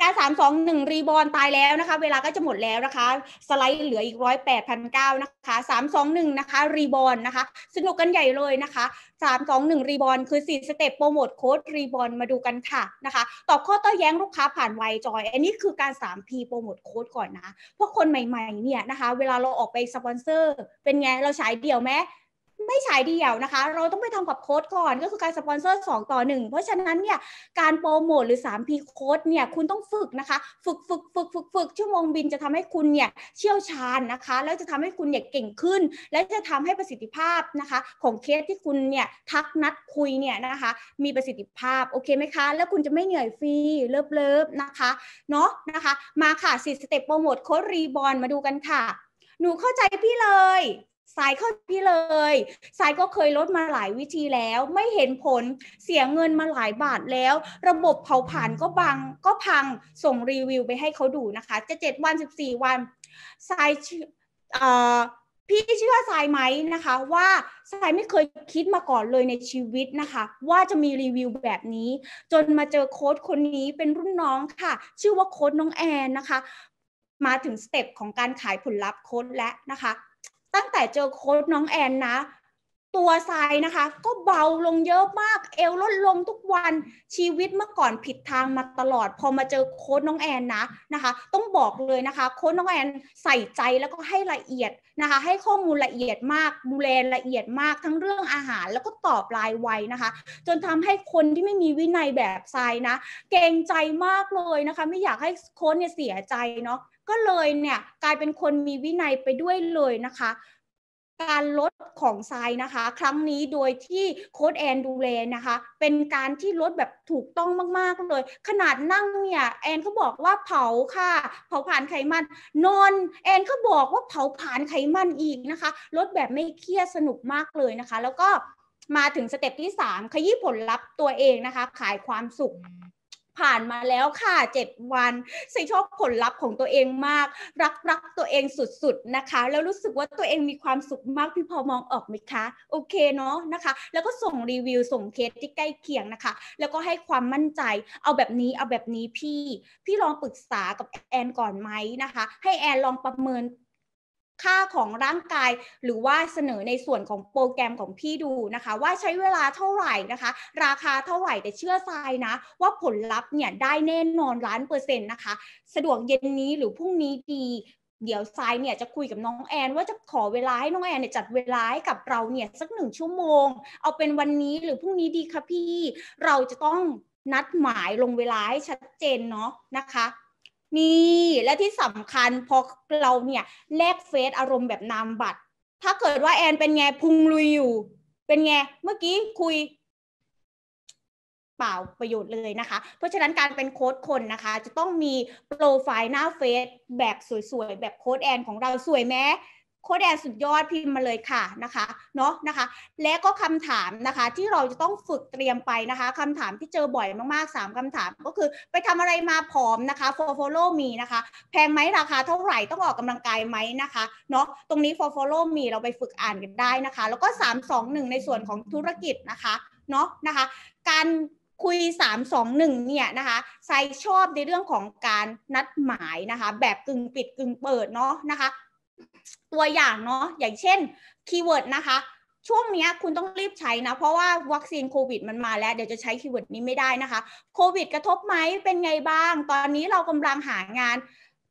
การสามสองหนึ่งรีบอลตายแล้วนะคะ เวลาก็จะหมดแล้วนะคะ สไลด์เหลืออีกร้อยแปดพันเก้านะคะสามสองหนึ่งนะคะรีบอลนะคะสนุกกันใหญ่เลยนะคะสามสองหนึ่งรีบอลคือสี่สเต็ปโปรโมทโค้ดรีบอลมาดูกันค่ะนะคะตอบข้อโต้แย้งลูกค้าผ่านไวจอย อันนี้คือการสามพีโปรโมทโค้ดก่อนนะ พวกคนใหม่ๆเนี่ยนะคะ เวลาเราออกไปสปอนเซอร์ เป็นไง เราฉายเดี่ยวไหมไม่ใช่เดี่ยวนะคะ เราต้องไปทำกับโค้ดก่อน ก็คือการสปอนเซอร์ 2 ต่อ 1 เพราะฉะนั้นเนี่ยการโปรโมทหรือ 3P โค้ดเนี่ยคุณต้องฝึกนะคะฝึกฝึกฝึกฝึกฝึกชั่วโมงบินจะทำให้คุณเนี่ยเชี่ยวชาญนะคะแล้วจะทำให้คุณเนี่ยเก่งขึ้น และจะทำให้ประสิทธิภาพนะคะ ของเคสที่คุณเนี่ยทักนัดคุยเนี่ยนะคะ มีประสิทธิภาพโอเคไหมคะแล้วคุณจะไม่เหนื่อยฟรีเลิฟเลิฟนะคะเนาะนะคะ มาค่ะสี่สเต็ปโปรโมทโค้ดรีบอลมาดูกันค่ะ หนูเข้าใจพี่เลยสายเข้าพี่เลย สายก็เคยลดมาหลายวิธีแล้ว ไม่เห็นผล เสียเงินมาหลายบาทแล้ว ระบบเผาผ่านก็บังก็พัง ส่งรีวิวไปให้เขาดูนะคะ จะเจ็ดวันสิบสี่วัน สายพี่เชื่อสายไหมนะคะว่าสายไม่เคยคิดมาก่อนเลยในชีวิตนะคะ ว่าจะมีรีวิวแบบนี้ จนมาเจอโค้ดคนนี้เป็นรุ่นน้องค่ะ ชื่อว่าโค้ดน้องแอนนะคะ มาถึงสเต็ปของการขายผลลัพธ์โค้ดและนะคะตั้งแต่เจอโค้ดน้องแอนนะ ตัวทรายนะคะ ก็เบาลงเยอะมาก เอวลดลงทุกวันชีวิตเมื่อก่อนผิดทางมาตลอด พอมาเจอโค้ดน้องแอนนะนะคะ ต้องบอกเลยนะคะ โค้ดน้องแอนใส่ใจแล้วก็ให้ละเอียดนะคะให้ข้อมูลละเอียดมากดูแลละเอียดมากทั้งเรื่องอาหาร แล้วก็ตอบรายไวนะคะ จนทำให้คนที่ไม่มีวินัยแบบทรายนะเกรงใจมากเลยนะคะ ไม่อยากให้โค้ดเนี่ยเสียใจเนาะก็เลยเนี่ยกลายเป็นคนมีวินัยไปด้วยเลยนะคะ การลดของทรายนะคะ ครั้งนี้โดยที่โค้ดแอนดูแลนะคะ เป็นการที่ลดแบบถูกต้องมากๆเลยขนาดนั่งเนี่ยแอนเขาบอกว่าเผาค่ะ เผาผ่านไขมันนอนแอนเขาบอกว่าเผาผ่านไขมันอีกนะคะ ลดแบบไม่เครียดสนุกมากเลยนะคะ แล้วก็มาถึงสเต็ปที่3ขยี้ผลลัพธ์ตัวเองนะคะขายความสุขผ่านมาแล้วค่ะ 7 วันสิชอบผลลัพธ์ของตัวเองมาก รัก รัก ตัวเองสุด ๆ นะคะ แล้วรู้สึกว่าตัวเองมีความสุขมากพี่พอมองออกไหมคะโอเคเนาะนะคะ แล้วก็ส่งรีวิวส่งเคสที่ใกล้เคียงนะคะ แล้วก็ให้ความมั่นใจเอาแบบนี้เอาแบบนี้พี่พี่ลองปรึกษากับแอนก่อนไหมนะคะ ให้แอนลองประเมินค่าของร่างกายหรือว่าเสนอในส่วนของโปรแกรมของพี่ดูนะคะ ว่าใช้เวลาเท่าไหร่นะคะ ราคาเท่าไหร่แต่เชื่อทรายนะ ว่าผลลัพธ์เนี่ยได้แน่นอนล้านเปอร์เซ็นต์นะคะ สะดวกเย็นนี้หรือพรุ่งนี้ดีเดี๋ยวทรายเนี่ยจะคุยกับน้องแอน ว่าจะขอเวลาให้น้องแอนเนี่ยจัดเวลาให้กับเราเนี่ยสักหนึ่งชั่วโมง เอาเป็นวันนี้หรือพรุ่งนี้ดีคะพี่ เราจะต้องนัดหมายลงเวลาให้ชัดเจนเนาะนะคะนี่และที่สำคัญพอเราเนี่ยแลกเฟซอารมณ์แบบนามบัตรถ้าเกิดว่าแอนเป็นไงพุงลุยอยู่ เป็นไง เมื่อกี้คุย เปล่าประโยชน์เลยนะคะ เพราะฉะนั้นการเป็นโค้ดคนนะคะ จะต้องมีโปรไฟล์หน้าเฟซแบบสวยๆ แบบโค้ดแอนของเราสวยแมโคแดนสุดยอดพิมพ์มาเลยค่ะนะคะเนาะนะคะ และก็คำถามนะคะที่เราจะต้องฝึกเตรียมไปนะคะ คำถามที่เจอบ่อยมากๆ 3 คำถามก็คือไปทำอะไรมาผอมนะคะ for follow me นะคะ แพงไหมราคา เท่าไหร่ต้องออกกำลังกายไหมนะคะเนาะตรงนี้ for follow me เราไปฝึกอ่านกันได้นะคะ แล้วก็ 3 2 1 ในส่วนของธุรกิจนะคะเนาะนะคะ การคุย 3 2 1เนี่ยนะคะไซชอบในเรื่องของการนัดหมายนะคะ แบบกึ่งปิดกึ่งเปิดเนาะนะคะตัวอย่างเนาะอย่างเช่น คีย์เวิร์ดนะคะ ช่วงนี้คุณต้องรีบใช้นะเพราะว่าวัคซีนโควิด มันมาแล้ว เดี๋ยวจะใช้คีย์เวิร์ดนี้ไม่ได้นะคะโควิด กระทบไหมเป็นไงบ้าง ตอนนี้เรากำลังหางาน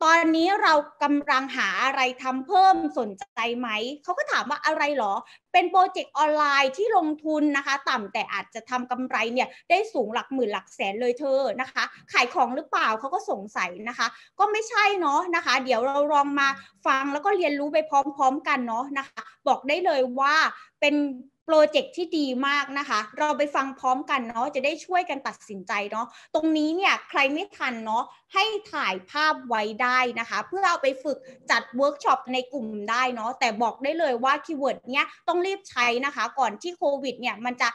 ตอนนี้เรากำลังหาอะไรทำเพิ่มสนใจไหม เขาก็ถามว่าอะไรหรอ เป็นโปรเจกต์ออนไลน์ที่ลงทุนนะคะต่ำแต่อาจจะทำกำไรเนี่ย ได้สูงหลักหมื่นหลักแสนเลยเธอนะคะ ขายของหรือเปล่าเขาก็สงสัยนะคะ ก็ไม่ใช่เนาะนะคะ เดี๋ยวเราลองมาฟังแล้วก็เรียนรู้ไปพร้อมๆกันเนาะนะคะ บอกได้เลยว่าเป็นโปรเจกต์ที่ดีมากนะคะ เราไปฟังพร้อมกันเนาะ จะได้ช่วยกันตัดสินใจเนาะ ตรงนี้เนี่ย ใครไม่ทันเนาะ ให้ถ่ายภาพไว้ได้นะคะ เพื่อเอาไปฝึกจัดเวิร์กช็อปในกลุ่มได้เนาะ แต่บอกได้เลยว่าคีย์เวิร์ดเนี้ยต้องรีบใช้นะคะ ก่อนที่โควิดเนี่ย มันจะ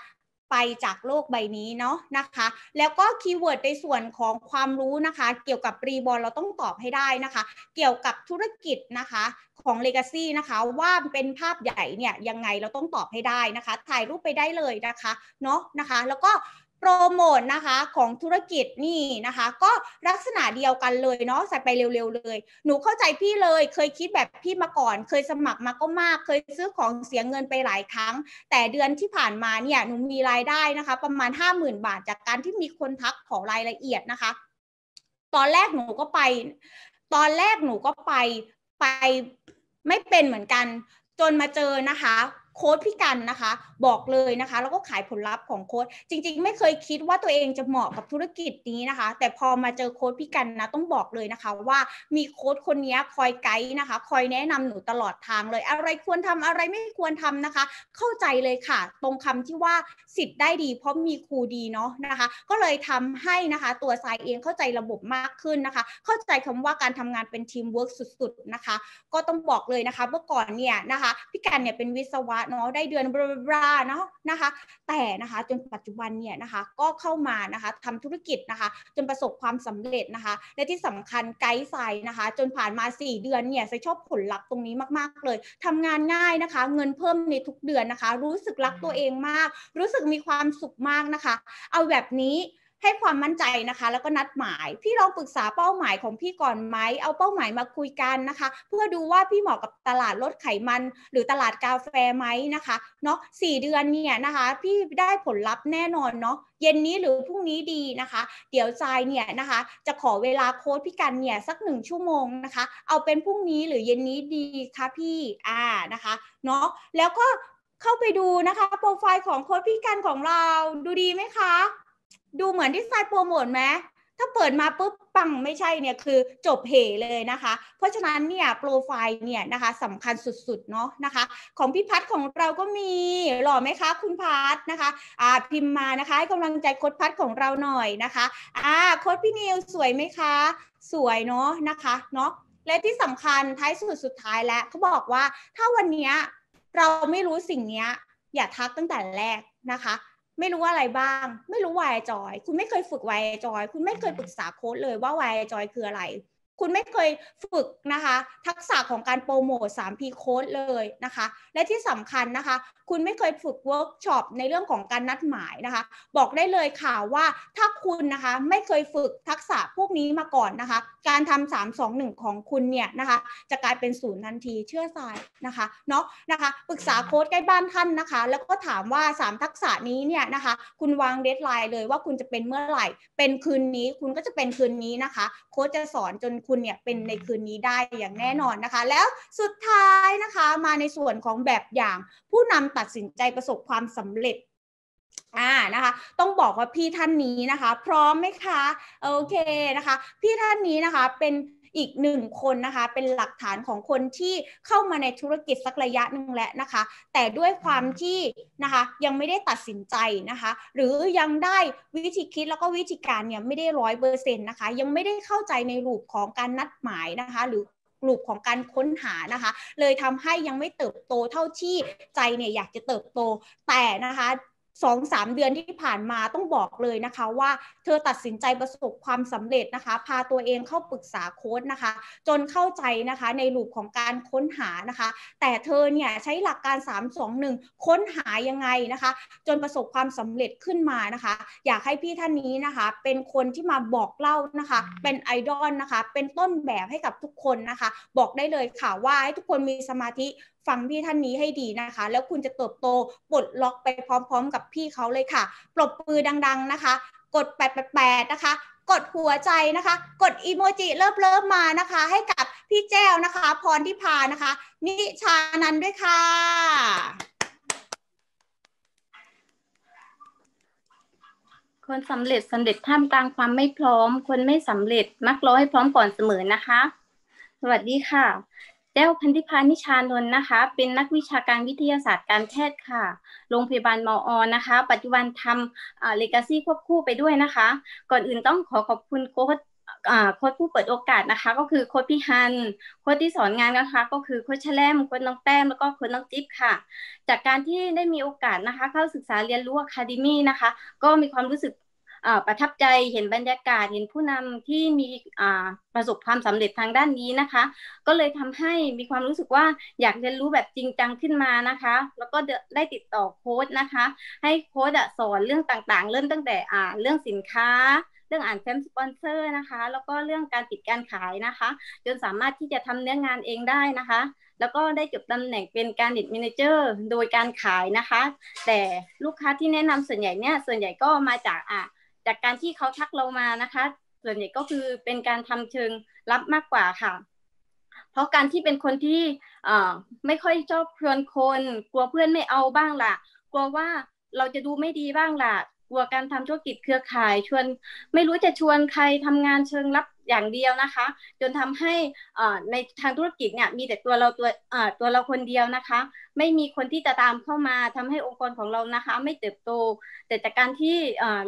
ไปจากโลกใบนี้เนาะนะคะ แล้วก็คีย์เวิร์ดในส่วนของความรู้นะคะ เกี่ยวกับรีบอลเราต้องตอบให้ได้นะคะ เกี่ยวกับธุรกิจนะคะของ Legacy นะคะ ว่าเป็นภาพใหญ่เนี่ย ยังไงเราต้องตอบให้ได้นะคะ ถ่ายรูปไปได้เลยนะคะ เนาะนะคะ แล้วก็โปรโมทนะคะของธุรกิจนี่นะคะ ก็ลักษณะเดียวกันเลยเนาะใส่ไปเร็วๆเลย หนูเข้าใจพี่เลยเคยคิดแบบพี่มาก่อน เคยสมัครมาก็มากเคยซื้อของเสียเงินไปหลายครั้ง แต่เดือนที่ผ่านมาเนี่ย หนูมีรายได้นะคะ ประมาณ 50,000 บาทจากการที่มีคนทักขอรายละเอียดนะคะ ตอนแรกหนูก็ไป ตอนแรกหนูก็ไปไปไม่เป็นเหมือนกันจนมาเจอนะคะโค้ดพี่กันนะคะบอกเลยนะคะ แล้วก็ขายผลลัพธ์ของโค้ดจริงๆ ไม่เคยคิดว่าตัวเองจะเหมาะกับธุรกิจนี้นะคะ แต่พอมาเจอโค้ดพี่กันนะต้องบอกเลยนะคะว่ามีโค้ดคนนี้คอยไกด์นะคะ คอยแนะนำหนูตลอดทางเลย อะไรควรทำอะไรไม่ควรทำนะคะ เข้าใจเลยค่ะ ตรงคำที่ว่าสิทธิ์ได้ดีเพราะมีครูดีเนาะนะคะ ก็เลยทำให้นะคะ ตัวทรายเองเข้าใจระบบมากขึ้นนะคะ เข้าใจคำว่าการทำงานเป็นทีมเวิร์กสุดๆนะคะ ก็ต้องบอกเลยนะคะ เมื่อก่อนเนี่ยนะคะพี่กันเนี่ยเป็นวิศวะเนาะได้เดือนบลาเนาะนะคะ แต่นะคะจนปัจจุบันเนี่ยนะคะก็เข้ามานะคะทำธุรกิจนะคะ จนประสบความสำเร็จนะคะและที่สำคัญไกด์ไซน์นะคะ จนผ่านมา 4 เดือนเนี่ยส่ชอบผลลัพธ์ตรงนี้มาก ๆ เลย ทำงานง่ายนะคะ เงินเพิ่มในทุกเดือนนะคะ รู้สึกรักตัวเองมาก รู้สึกมีความสุขมากนะคะ เอาแบบนี้ให้ความมั่นใจนะคะ แล้วก็นัดหมาย พี่ลองปรึกษาเป้าหมายของพี่ก่อนไหมเอาเป้าหมายมาคุยกันนะคะ เพื่อดูว่าพี่เหมาะกับตลาดลดไขมัน หรือตลาดกาแฟไหมนะคะเนาะสี่เดือนเนี่ยนะคะ พี่ได้ผลลัพธ์แน่นอนเนาะเย็นนี้หรือพรุ่งนี้ดีนะคะ เดี๋ยวจายเนี่ยนะคะ จะขอเวลาโค้ดพี่กันเนี่ยสักหนึ่งชั่วโมงนะคะ เอาเป็นพรุ่งนี้หรือเย็นนี้ดีคะพี่อ่านะคะเนาะแล้วก็เข้าไปดูนะคะ โปรไฟล์ของโค้ดพี่กันของเราดูดีไหมคะดูเหมือนที่ไรายโปรโมทไหม ถ้าเปิดมาปุ๊บ ปังไม่ใช่เนี่ยคือ จบเหเลยนะคะ เพราะฉะนั้นเนี่ยโปรไฟล์เนี่ยนะคะสำคัญสุดๆ เนาะนะคะ ของ พี่พัดของเราก็มีหล่อไหมคะ คุณพัดนะคะอ่าพิมพ์มานะคะให้กำลังใจโค้ดพัดของเราหน่อยนะคะอ่าโค้ดพี่นิว สวยไหมคะ สวยเนาะนะคะเนาะและที่สำคัญ ท้าย สุดสุดท้ายแล้วเขาบอกว่าถ้าวันนี้เราไม่รู้สิ่งนี้อย่าทักตั้งแต่แรกนะคะไม่รู้อะไรบ้าง ไม่รู้วายจอย คุณไม่เคยฝึกวายจอย คุณไม่เคยปรึกษาโค้ดเลยว่าวายจอยคืออะไรคุณไม่เคยฝึกนะคะทักษะของการโปรโมท 3P Code เลยนะคะ และที่สำคัญนะคะ คุณไม่เคยฝึกเวิร์กช็อปในเรื่องของการนัดหมายนะคะ บอกได้เลยค่ะว่าถ้าคุณนะคะ ไม่เคยฝึกทักษะพวกนี้มาก่อนนะคะ การทำ 321 ของคุณเนี่ยนะคะ จะกลายเป็นศูนย์ทันทีเชื่อใจนะคะเนาะนะคะปรึกษาโค้ดใกล้บ้านท่านนะคะ แล้วก็ถามว่า 3 ทักษะนี้เนี่ยนะคะ คุณวางเดทไลน์เลยว่าคุณจะเป็นเมื่อไหร่ เป็นคืนนี้คุณก็จะเป็นคืนนี้นะคะ โค้ดจะสอนจนคุณคุณเนี่ยเป็นในคืนนี้ได้อย่างแน่นอนนะคะ แล้วสุดท้ายนะคะมาในส่วนของแบบอย่าง ผู้นำตัดสินใจประสบความสำเร็จอ่านะคะ ต้องบอกว่าพี่ท่านนี้นะคะ พร้อมไหมคะโอเคนะคะ พี่ท่านนี้นะคะเป็นอีกหนึ่งคนนะคะเป็นหลักฐานของคนที่เข้ามาในธุรกิจสักระยะหนึ่งแล้วนะคะ แต่ด้วยความที่นะคะยังไม่ได้ตัดสินใจนะคะ หรือยังได้วิธีคิดแล้วก็วิธีการเนี่ยไม่ได้ร้อยเปอร์เซ็นต์นะคะ ยังไม่ได้เข้าใจในรูปของการนัดหมายนะคะ หรือกลุ่มของการค้นหานะคะ เลยทำให้ยังไม่เติบโตเท่าที่ใจเนี่ย อยากจะเติบโตแต่นะคะสองสามเดือนที่ผ่านมาต้องบอกเลยนะคะ ว่าเธอตัดสินใจประสบความสำเร็จนะคะ พาตัวเองเข้าปรึกษาโค้ดนะคะ จนเข้าใจนะคะในลูปของการค้นหานะคะ แต่เธอเนี่ยใช้หลักการ3 2 1ค้นหายังไงนะคะ จนประสบความสำเร็จขึ้นมานะคะ อยากให้พี่ท่านนี้นะคะ เป็นคนที่มาบอกเล่านะคะ เป็นไอดอลนะคะ เป็นต้นแบบให้กับทุกคนนะคะ บอกได้เลยค่ะว่าให้ทุกคนมีสมาธิฟังพี่ท่านนี้ให้ดีนะคะ แล้วคุณจะเติบโตปลดล็อกไปพร้อม ๆ กับพี่เขาเลยค่ะปรบมือดังๆนะคะ กด888นะคะ กดหัวใจนะคะกดอีโมจิเริ่มเริ่มมานะคะ ให้กับพี่แจ้วนะคะ พรทิพานะคะ นิชานันด้วยค่ะ คนสำเร็จสำเร็จท่ามกลางความไม่พร้อม คนไม่สำเร็จมักรอให้พร้อมก่อนเสมอนะคะ สวัสดีค่ะเด้วพันธิพานิชานนท์ นะคะ เป็นนักวิชาการวิทยาศาสตร์การแพทย์ค่ะ โรงพยาบาลมออนะคะ ปัจจุบันทำเลกาซี่ควบคู่ไปด้วยนะคะ ก่อนอื่นต้องขอขอบคุณโค้ดโค้ดผู้เปิดโอกาสนะคะ ก็คือโค้ดพี่ฮัน โค้ดที่สอนงานนะคะ ก็คือโค้ดแชลมโค้ดน้องแต้ม แล้วก็โค้ดน้องจิ๊บค่ะ จากการที่ได้มีโอกาสนะคะ เข้าศึกษาเรียนรู้อะคาเดมี่นะคะ ก็มีความรู้สึกประทับใจเห็นบรรยากาศ เห็นผู้นำที่มีประสบความสำเร็จทางด้านนี้นะคะ ก็เลยทำให้มีความรู้สึกว่าอยากเรียนรู้แบบจริงจังขึ้นมานะคะ แล้วก็ได้ติดต่อโค้ดนะคะ ให้โค้ดสอนเรื่องต่างๆ เริ่มตั้งแต่เรื่องสินค้า เรื่องอ่านแฟ้มสปอนเซอร์นะคะ แล้วก็เรื่องการติดการขายนะคะ จนสามารถที่จะทำเนื้องงานเองได้นะคะ แล้วก็ได้จบตำแหน่งเป็นการดิดมินเจอร์โดยการขายนะคะ แต่ลูกค้าที่แนะนำส่วนใหญ่เนี่ย ส่วนใหญ่ก็มาจากอ่ะจากการที่เขาทักเรามานะคะ ส่วนใหญ่ก็คือเป็นการทำเชิงรับมากกว่าค่ะ เพราะการที่เป็นคนที่ไม่ค่อยชอบชวนคน กลัวเพื่อนไม่เอาบ้างล่ะ กลัวว่าเราจะดูไม่ดีบ้างล่ะบวกการทำธุรกิจเครือข่ายชวนไม่รู้จะชวนใครทำงานเชิงรับอย่างเดียวนะคะ จนทำให้ในทางธุรกิจเนี่ยมีแต่ตัวเราตัวตัวเราคนเดียวนะคะ ไม่มีคนที่จะตามเข้ามาทำให้องค์กรของเรานะคะ ไม่เติบโตแต่จากการที่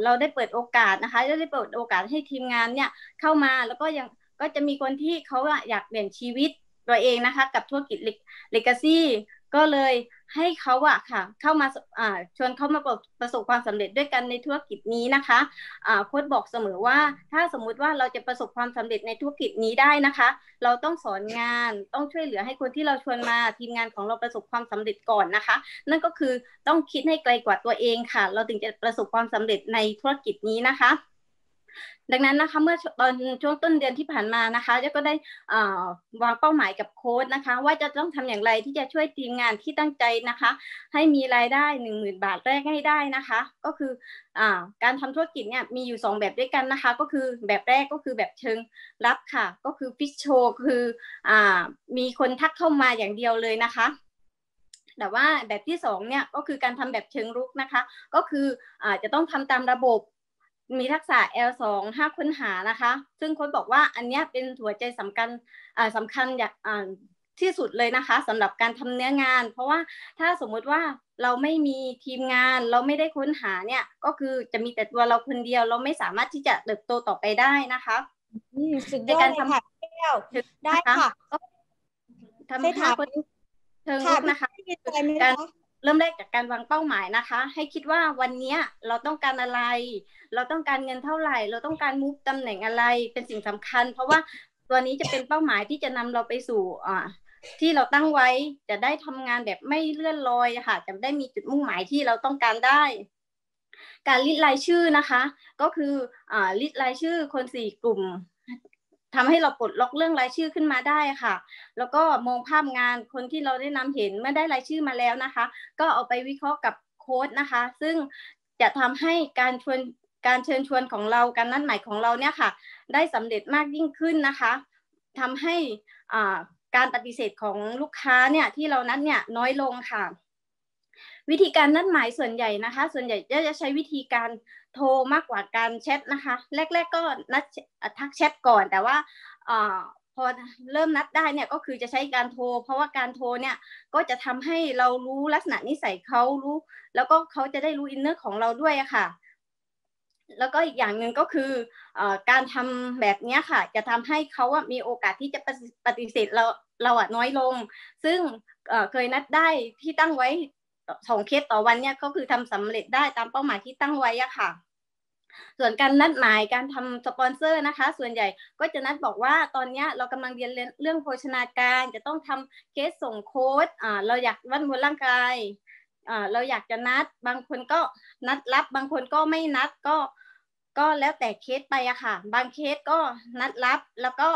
เราได้เปิดโอกาสนะคะได้เปิดโอกาสให้ทีมงานเนี่ยเข้ามาแล้วก็ยังก็จะมีคนที่เขาอยากเปลี่ยนชีวิตตัวเองนะคะ กับธุรกิจเลกาซี่ก็เลยให้เขาอะค่ะ เข้ามาชวนเขามาประสบความสำเร็จด้วยกันในธุรกิจนี้นะคะาโค้ดบอกเสมอว่าถ้าสมมุติว่าเราจะประสบความสำเร็จในธุรกิจนี้ได้นะคะ เราต้องสอนงานต้องช่วยเหลือให้คนที่เราชวนมาทีมงานของเราประสบความสำเร็จก่อนนะคะ นั่นก็คือต้องคิดให้ไกลกว่าตัวเองค่ะ เราถึงจะประสบความสำเร็จในธุรกิจนี้นะคะดังนั้นนะคะเมื่อตอนช่วงต้นเดือนที่ผ่านมานะคะก็ได้วางเป้าหมายกับโค้ดนะคะ ว่าจะต้องทำอย่างไรที่จะช่วยทีมงานที่ตั้งใจนะคะ ให้มีรายได้1 0,000บาทแรกให้ได้นะคะ ก็คืออการทำธุรกิจเนี่ยมีอยู่ 2 แบบด้วยกันนะคะ ก็คือแบบแรกก็คือแบบเชิงรับค่ะ ก็คือฟิชโชคืออมีคนทักเข้ามาอย่างเดียวเลยนะคะ แต่ว่าแบบที่2เนี่ยก็คือการทำแบบเชิงรุกนะคะ ก็คืออจจะต้องทำตามระบบมีทักษะ L2 ห้าค้นหานะคะ ซึ่งคนบอกว่าอันนี้เป็นหัวใจสำคัญสำคัญอย่างที่สุดเลยนะคะสำหรับการทำเนื้องาน เพราะว่าถ้าสมมติว่าเราไม่มีทีมงาน เราไม่ได้ค้นหาเนี่ยก็คือจะมีแต่ตัวเราคนเดียว เราไม่สามารถที่จะเติบโตต่อไปได้นะคะสุดยอดเลยค่ะแก้วได้ค่ะทำให้าคนเชิงนะคะการเริ่มแรกจากการวางเป้าหมายนะคะ ให้คิดว่าวันนี้เราต้องการอะไร เราต้องการเงินเท่าไหร่เราต้องการมุฟตำแหน่งอะไรเป็นสิ่งสำคัญ เพราะว่าตัวนี้จะเป็นเป้าหมายที่จะนำเราไปสู่อ่าที่เราตั้งไว้ จะได้ทำงานแบบไม่เลื่อนลอยค่ะจะได้มีจุดมุ่งหมายที่เราต้องการได้ การลิดรายชื่อนะคะ ก็คืออลิดรายชื่อคนสี่กลุ่มทำให้เราปลดล็อกเรื่องรายชื่อขึ้นมาได้ค่ะ แล้วก็มองภาพงานคนที่เราได้นำเห็นเมื่อได้รายชื่อมาแล้วนะคะ ก็เอาไปวิเคราะห์กับโค้ดนะคะ ซึ่งจะทำให้การชวนการเชิญชวนของเราการนัดหมายของเราเนี่ยค่ะ ได้สำเร็จมากยิ่งขึ้นนะคะ ทำให้การปฏิเสธของลูกค้าเนี่ยที่เรานัดเนี่ยน้อยลงค่ะวิธีการนัดหมายส่วนใหญ่นะคะส่วนใหญ่จะใช้วิธีการโทรมากกว่าการแชทนะคะแรกๆก็นัดทักแชทก่อนแต่ว่าพอเริ่มนัดได้เนี่ยก็คือจะใช้การโทร เพราะว่าการโทรเนี่ยก็จะทำให้เรารู้ลักษณะนิสัยเขารู้ แล้วก็เขาจะได้รู้อินเนอร์ของเราด้วยค่ะแล้วก็อีกอย่างหนึ่งก็คืออการทำแบบนี้ค่ะ จะทำให้เขา่มีโอกาสที่จะปฏิเสธเราเราอะน้อยลง ซึ่งเคยนัดได้ที่ตั้งไว้สองเคสต่อวันเนี่ยก็คือทำสำเร็จได้ตามเป้าหมายที่ตั้งไว้อะค่ะส่วนการนัดหมายการทำสปอนเซอร์นะคะส่วนใหญ่ก็จะนัดบอกว่าตอนนี้เรากำลังเรียนเรื่องโภชนาการจะต้องทำเคสส่งโค้ดอ่าเราอยากวัดมวลร่างกายอ่าเราอยากจะนัดบางคนก็นัดรับ บางคนก็ไม่นัดก็ก็แล้วแต่เคสไปอะค่ะ บางเคสก็นัดรับแล้วก็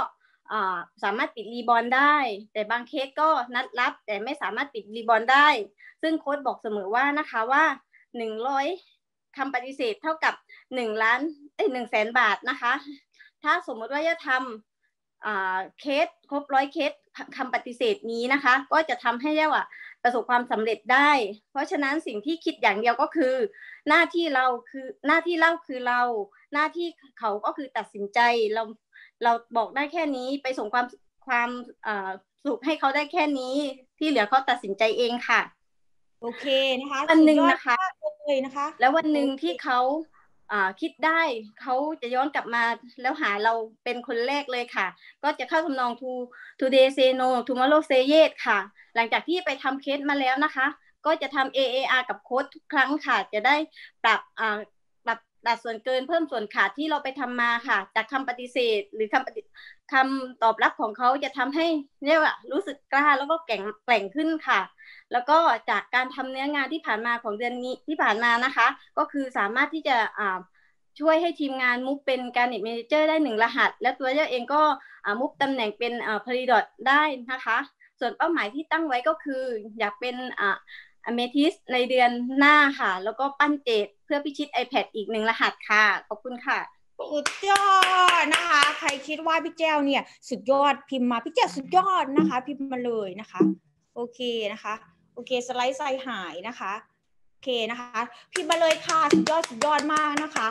สามารถปิดรีบอลได้ แต่บางเคสก็นัดรับ แต่ไม่สามารถปิดรีบอลได้ซึ่งโค้ดบอกเสมอว่านะคะว่า 100คำปฏิเสธเท่ากับ 1ล้านเอ้ยหนึ่งแสนบาทนะคะ ถ้าสมมติว่าจะทำเคสครบร้อยเคสคำปฏิเสธนี้นะคะ ก็จะทำให้เจ้ว่าประสบความสำเร็จได้ เพราะฉะนั้นสิ่งที่คิดอย่างเดียวก็คือหน้าที่เราคือหน้าที่เล่าคือเราหน้าที่เขาก็คือตัดสินใจเราเราบอกได้แค่นี้ไปส่งความความสุขให้เขาได้แค่นี้ที่เหลือเขาตัดสินใจเองค่ะโอเคนะคะวันหนึ่งนะคะเลยนะคะ แล้ววันหนึ่งที่เขาคิดได้เขาจะย้อนกลับมาแล้วหาเราเป็นคนแรกเลยค่ะ ก็จะเข้าทำนอง to today say no tomorrow say yes ค่ะ หลังจากที่ไปทำเคสมาแล้วนะคะ ก็จะทำ AAR กับโค้ดทุกครั้งค่ะจะได้ปรับปรับดัดส่วนเกินเพิ่มส่วนขาดที่เราไปทำมาค่ะ จากคำปฏิเสธ หรือคำคำตอบรับของเขาจะทำให้เรียกว่ารู้สึกกล้าแล้วก็แข่งแกร่งขึ้นค่ะ แล้วก็จากการทำเนื้องานที่ผ่านมาของเดือนนี้ที่ผ่านมานะคะก็คือสามารถที่จะช่วยให้ทีมงานมุกเป็นการเน็เมเจอร์ได้หนึ่งรหัส และตัวเจ้าเองก็มุกตำแหน่งเป็นพรีดอทได้นะคะ ส่วนเป้าหมายที่ตั้งไว้ก็คือ อยากเป็นอเมทิสในเดือนหน้าค่ะ แล้วก็ปั้นเจดเพื่อพิชิต iPad อีกหนึ่งรหัสค่ะขอบคุณค่ะสุดยอดนะคะใครคิดว่าพี่แจ้วเนี่ย สุดยอดพิมพ์มาพี่แจ้วสุดยอดนะคะ พิมพ์มาเลยนะคะโอเคนะคะ โอเค สไลด์ใส่หายนะคะโอเคนะคะ พิมพ์มาเลยค่ะสุดยอดสุดยอดมากนะคะ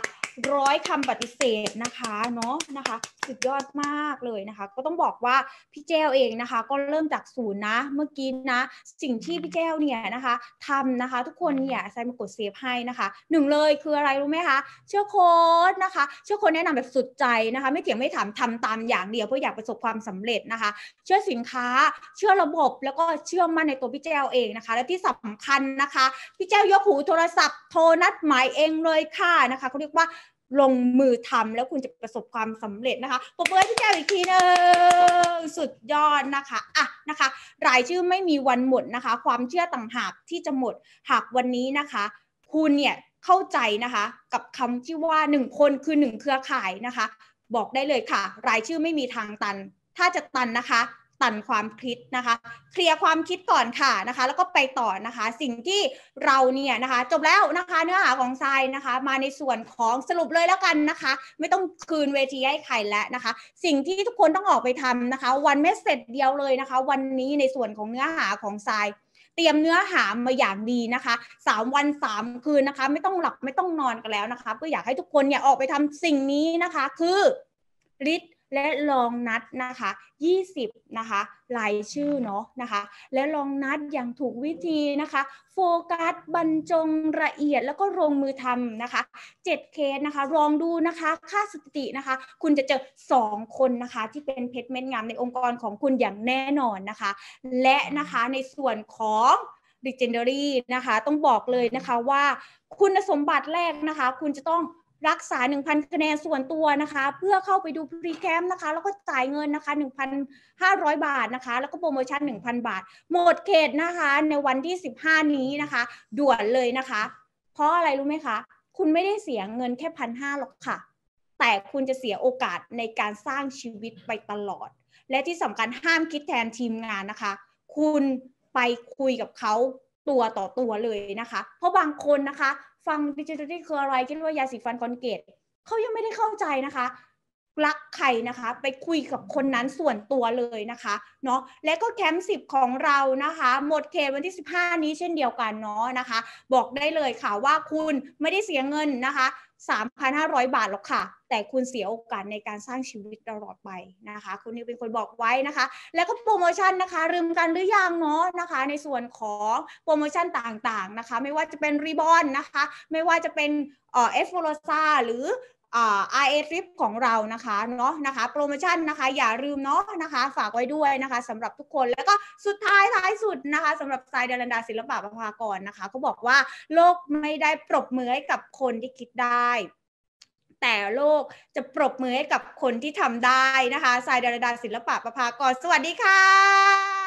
ร้อยคำปฏิเสธนะคะเนาะนะคะสุดยอดมากเลยนะคะ ก็ต้องบอกว่า พี่เจลเองนะคะ ก็เริ่มจากศูนย์นะ เมื่อกี้นะ สิ่งที่พี่เจลเนี่ยนะคะทำนะคะ ทุกคนเนี่ยไซมากดเซฟให้นะคะหนึ่งเลยคืออะไรรู้ไหมคะเชื่อโค้ดนะคะ เชื่อโค้ดแนะนำแบบสุดใจนะคะ ไม่เถียงไม่ถามทำตามอย่างเดียวเพื่ออยากประสบความสำเร็จนะคะ เชื่อสินค้าเชื่อระบบแล้วก็เชื่อมั่นในตัวพี่เจลเองนะคะ และที่สำคัญนะคะพี่เจลยกหูโทรศัพท์โทรนัดหมายเองเลยค่ะนะคะเขาเรียกว่าลงมือทำแล้วคุณจะประสบความสำเร็จนะคะปรบมือพี่แก้วอีกทีนึงสุดยอดนะคะอ่ะนะคะรายชื่อไม่มีวันหมดนะคะ ความเชื่อต่างหากที่จะหมดหากวันนี้นะคะ คุณเนี่ยเข้าใจนะคะ กับคำที่ว่าหนึ่งคนคือหนึ่งเครือข่ายนะคะ บอกได้เลยค่ะ รายชื่อไม่มีทางตัน ถ้าจะตันนะคะตันความคิดนะคะเคลียร์ความคิดก่อนค่ะนะคะแล้วก็ไปต่อนะคะสิ่งที่เราเนี่ยนะคะจบแล้วนะคะเนื้อหาของทรายนะคะมาในส่วนของสรุปเลยแล้วกันนะคะ ไม่ต้องคืนเวทีให้ใครแล้วนะคะสิ่งที่ทุกคนต้องออกไปทำนะคะวันเมสเสร็จเดียวเลยนะคะ วันนี้ในส่วนของเนื้อหาของทรายเตรียมเนื้อหามาอย่างดีนะคะ 3 วัน 3คืนนะคะไม่ต้องหลับไม่ต้องนอนกันแล้วนะคะก็อยากให้ทุกคนเนี่ยออกไปทำสิ่งนี้นะคะคือ r e a และลองนัดนะคะ20นะคะรายชื่อเนาะนะคะ และลองนัดอย่างถูกวิธีนะคะ โฟกัสบรรจงละเอียดแล้วก็ลงมือทำนะคะ7เคสนะคะลองดูนะคะค่าสตินะคะ คุณจะเจอ 2 คนนะคะที่เป็นเพชรเม็ดงามในองค์กรของคุณอย่างแน่นอนนะคะ และนะคะในส่วนของดิเจนเดอรี่นะคะต้องบอกเลยนะคะว่า คุณสมบัติแรกนะคะคุณจะต้องรักษา 1,000 คะแนนส่วนตัวนะคะ เพื่อเข้าไปดูพรีแคมป์นะคะแล้วก็จ่ายเงินนะคะ 1,500 บาทนะคะ แล้วก็โปรโมชั่น 1,000 บาท หมดเขตนะคะ ในวันที่ 15 นี้นะคะ ด่วนเลยนะคะ เพราะอะไรรู้ไหมคะ คุณไม่ได้เสียเงินแค่พันห้าหรอกค่ะ แต่คุณจะเสียโอกาสในการสร้างชีวิตไปตลอด และที่สำคัญห้ามคิดแทนทีมงานนะคะ คุณไปคุยกับเขาตัวต่อตัวเลยนะคะ เพราะบางคนนะคะฟังดิจิทัลคืออะไรคิดว่ายาสีฟันคอนเกต เขายังไม่ได้เข้าใจนะคะรักใครนะคะ ไปคุยกับคนนั้นส่วนตัวเลยนะคะเนาะและก็แคมป์สิบของเรานะคะ หมดเขตวันที่ 15 นี้เช่นเดียวกันเนาะนะคะ บอกได้เลยค่ะว่าคุณไม่ได้เสียเงินนะคะ3,500 บาทหรอกค่ะ แต่คุณเสียโอกาสในการสร้างชีวิตตลอดไปนะคะคุณนิวเป็นคนบอกไว้นะคะ แล้วก็โปรโมชั่นนะคะลืมกันหรือยังเนาะนะคะ ในส่วนของโปรโมชั่นต่างๆนะคะ ไม่ว่าจะเป็นรีบอนนะคะ ไม่ว่าจะเป็นเอฟโฟโรซาหรืออเ a trip ของเรานะคะเนาะนะคะโปรโมชั่นนะคะ อย่าลืมเนาะนะคะ ฝากไว้ด้วยนะคะสำหรับทุกคนแล้วก็สุดท้ายท้ายสุดนะคะสำหรับสายดารันดาศิลปะประภากรนะคะเขาบอกว่าโลกไม่ได้ปรบมือให้กับคนที่คิดได้ แต่โลกจะปรบมือให้กับคนที่ทำได้นะคะสายดาราดาศิลปะประภากรสวัสดีค่ะ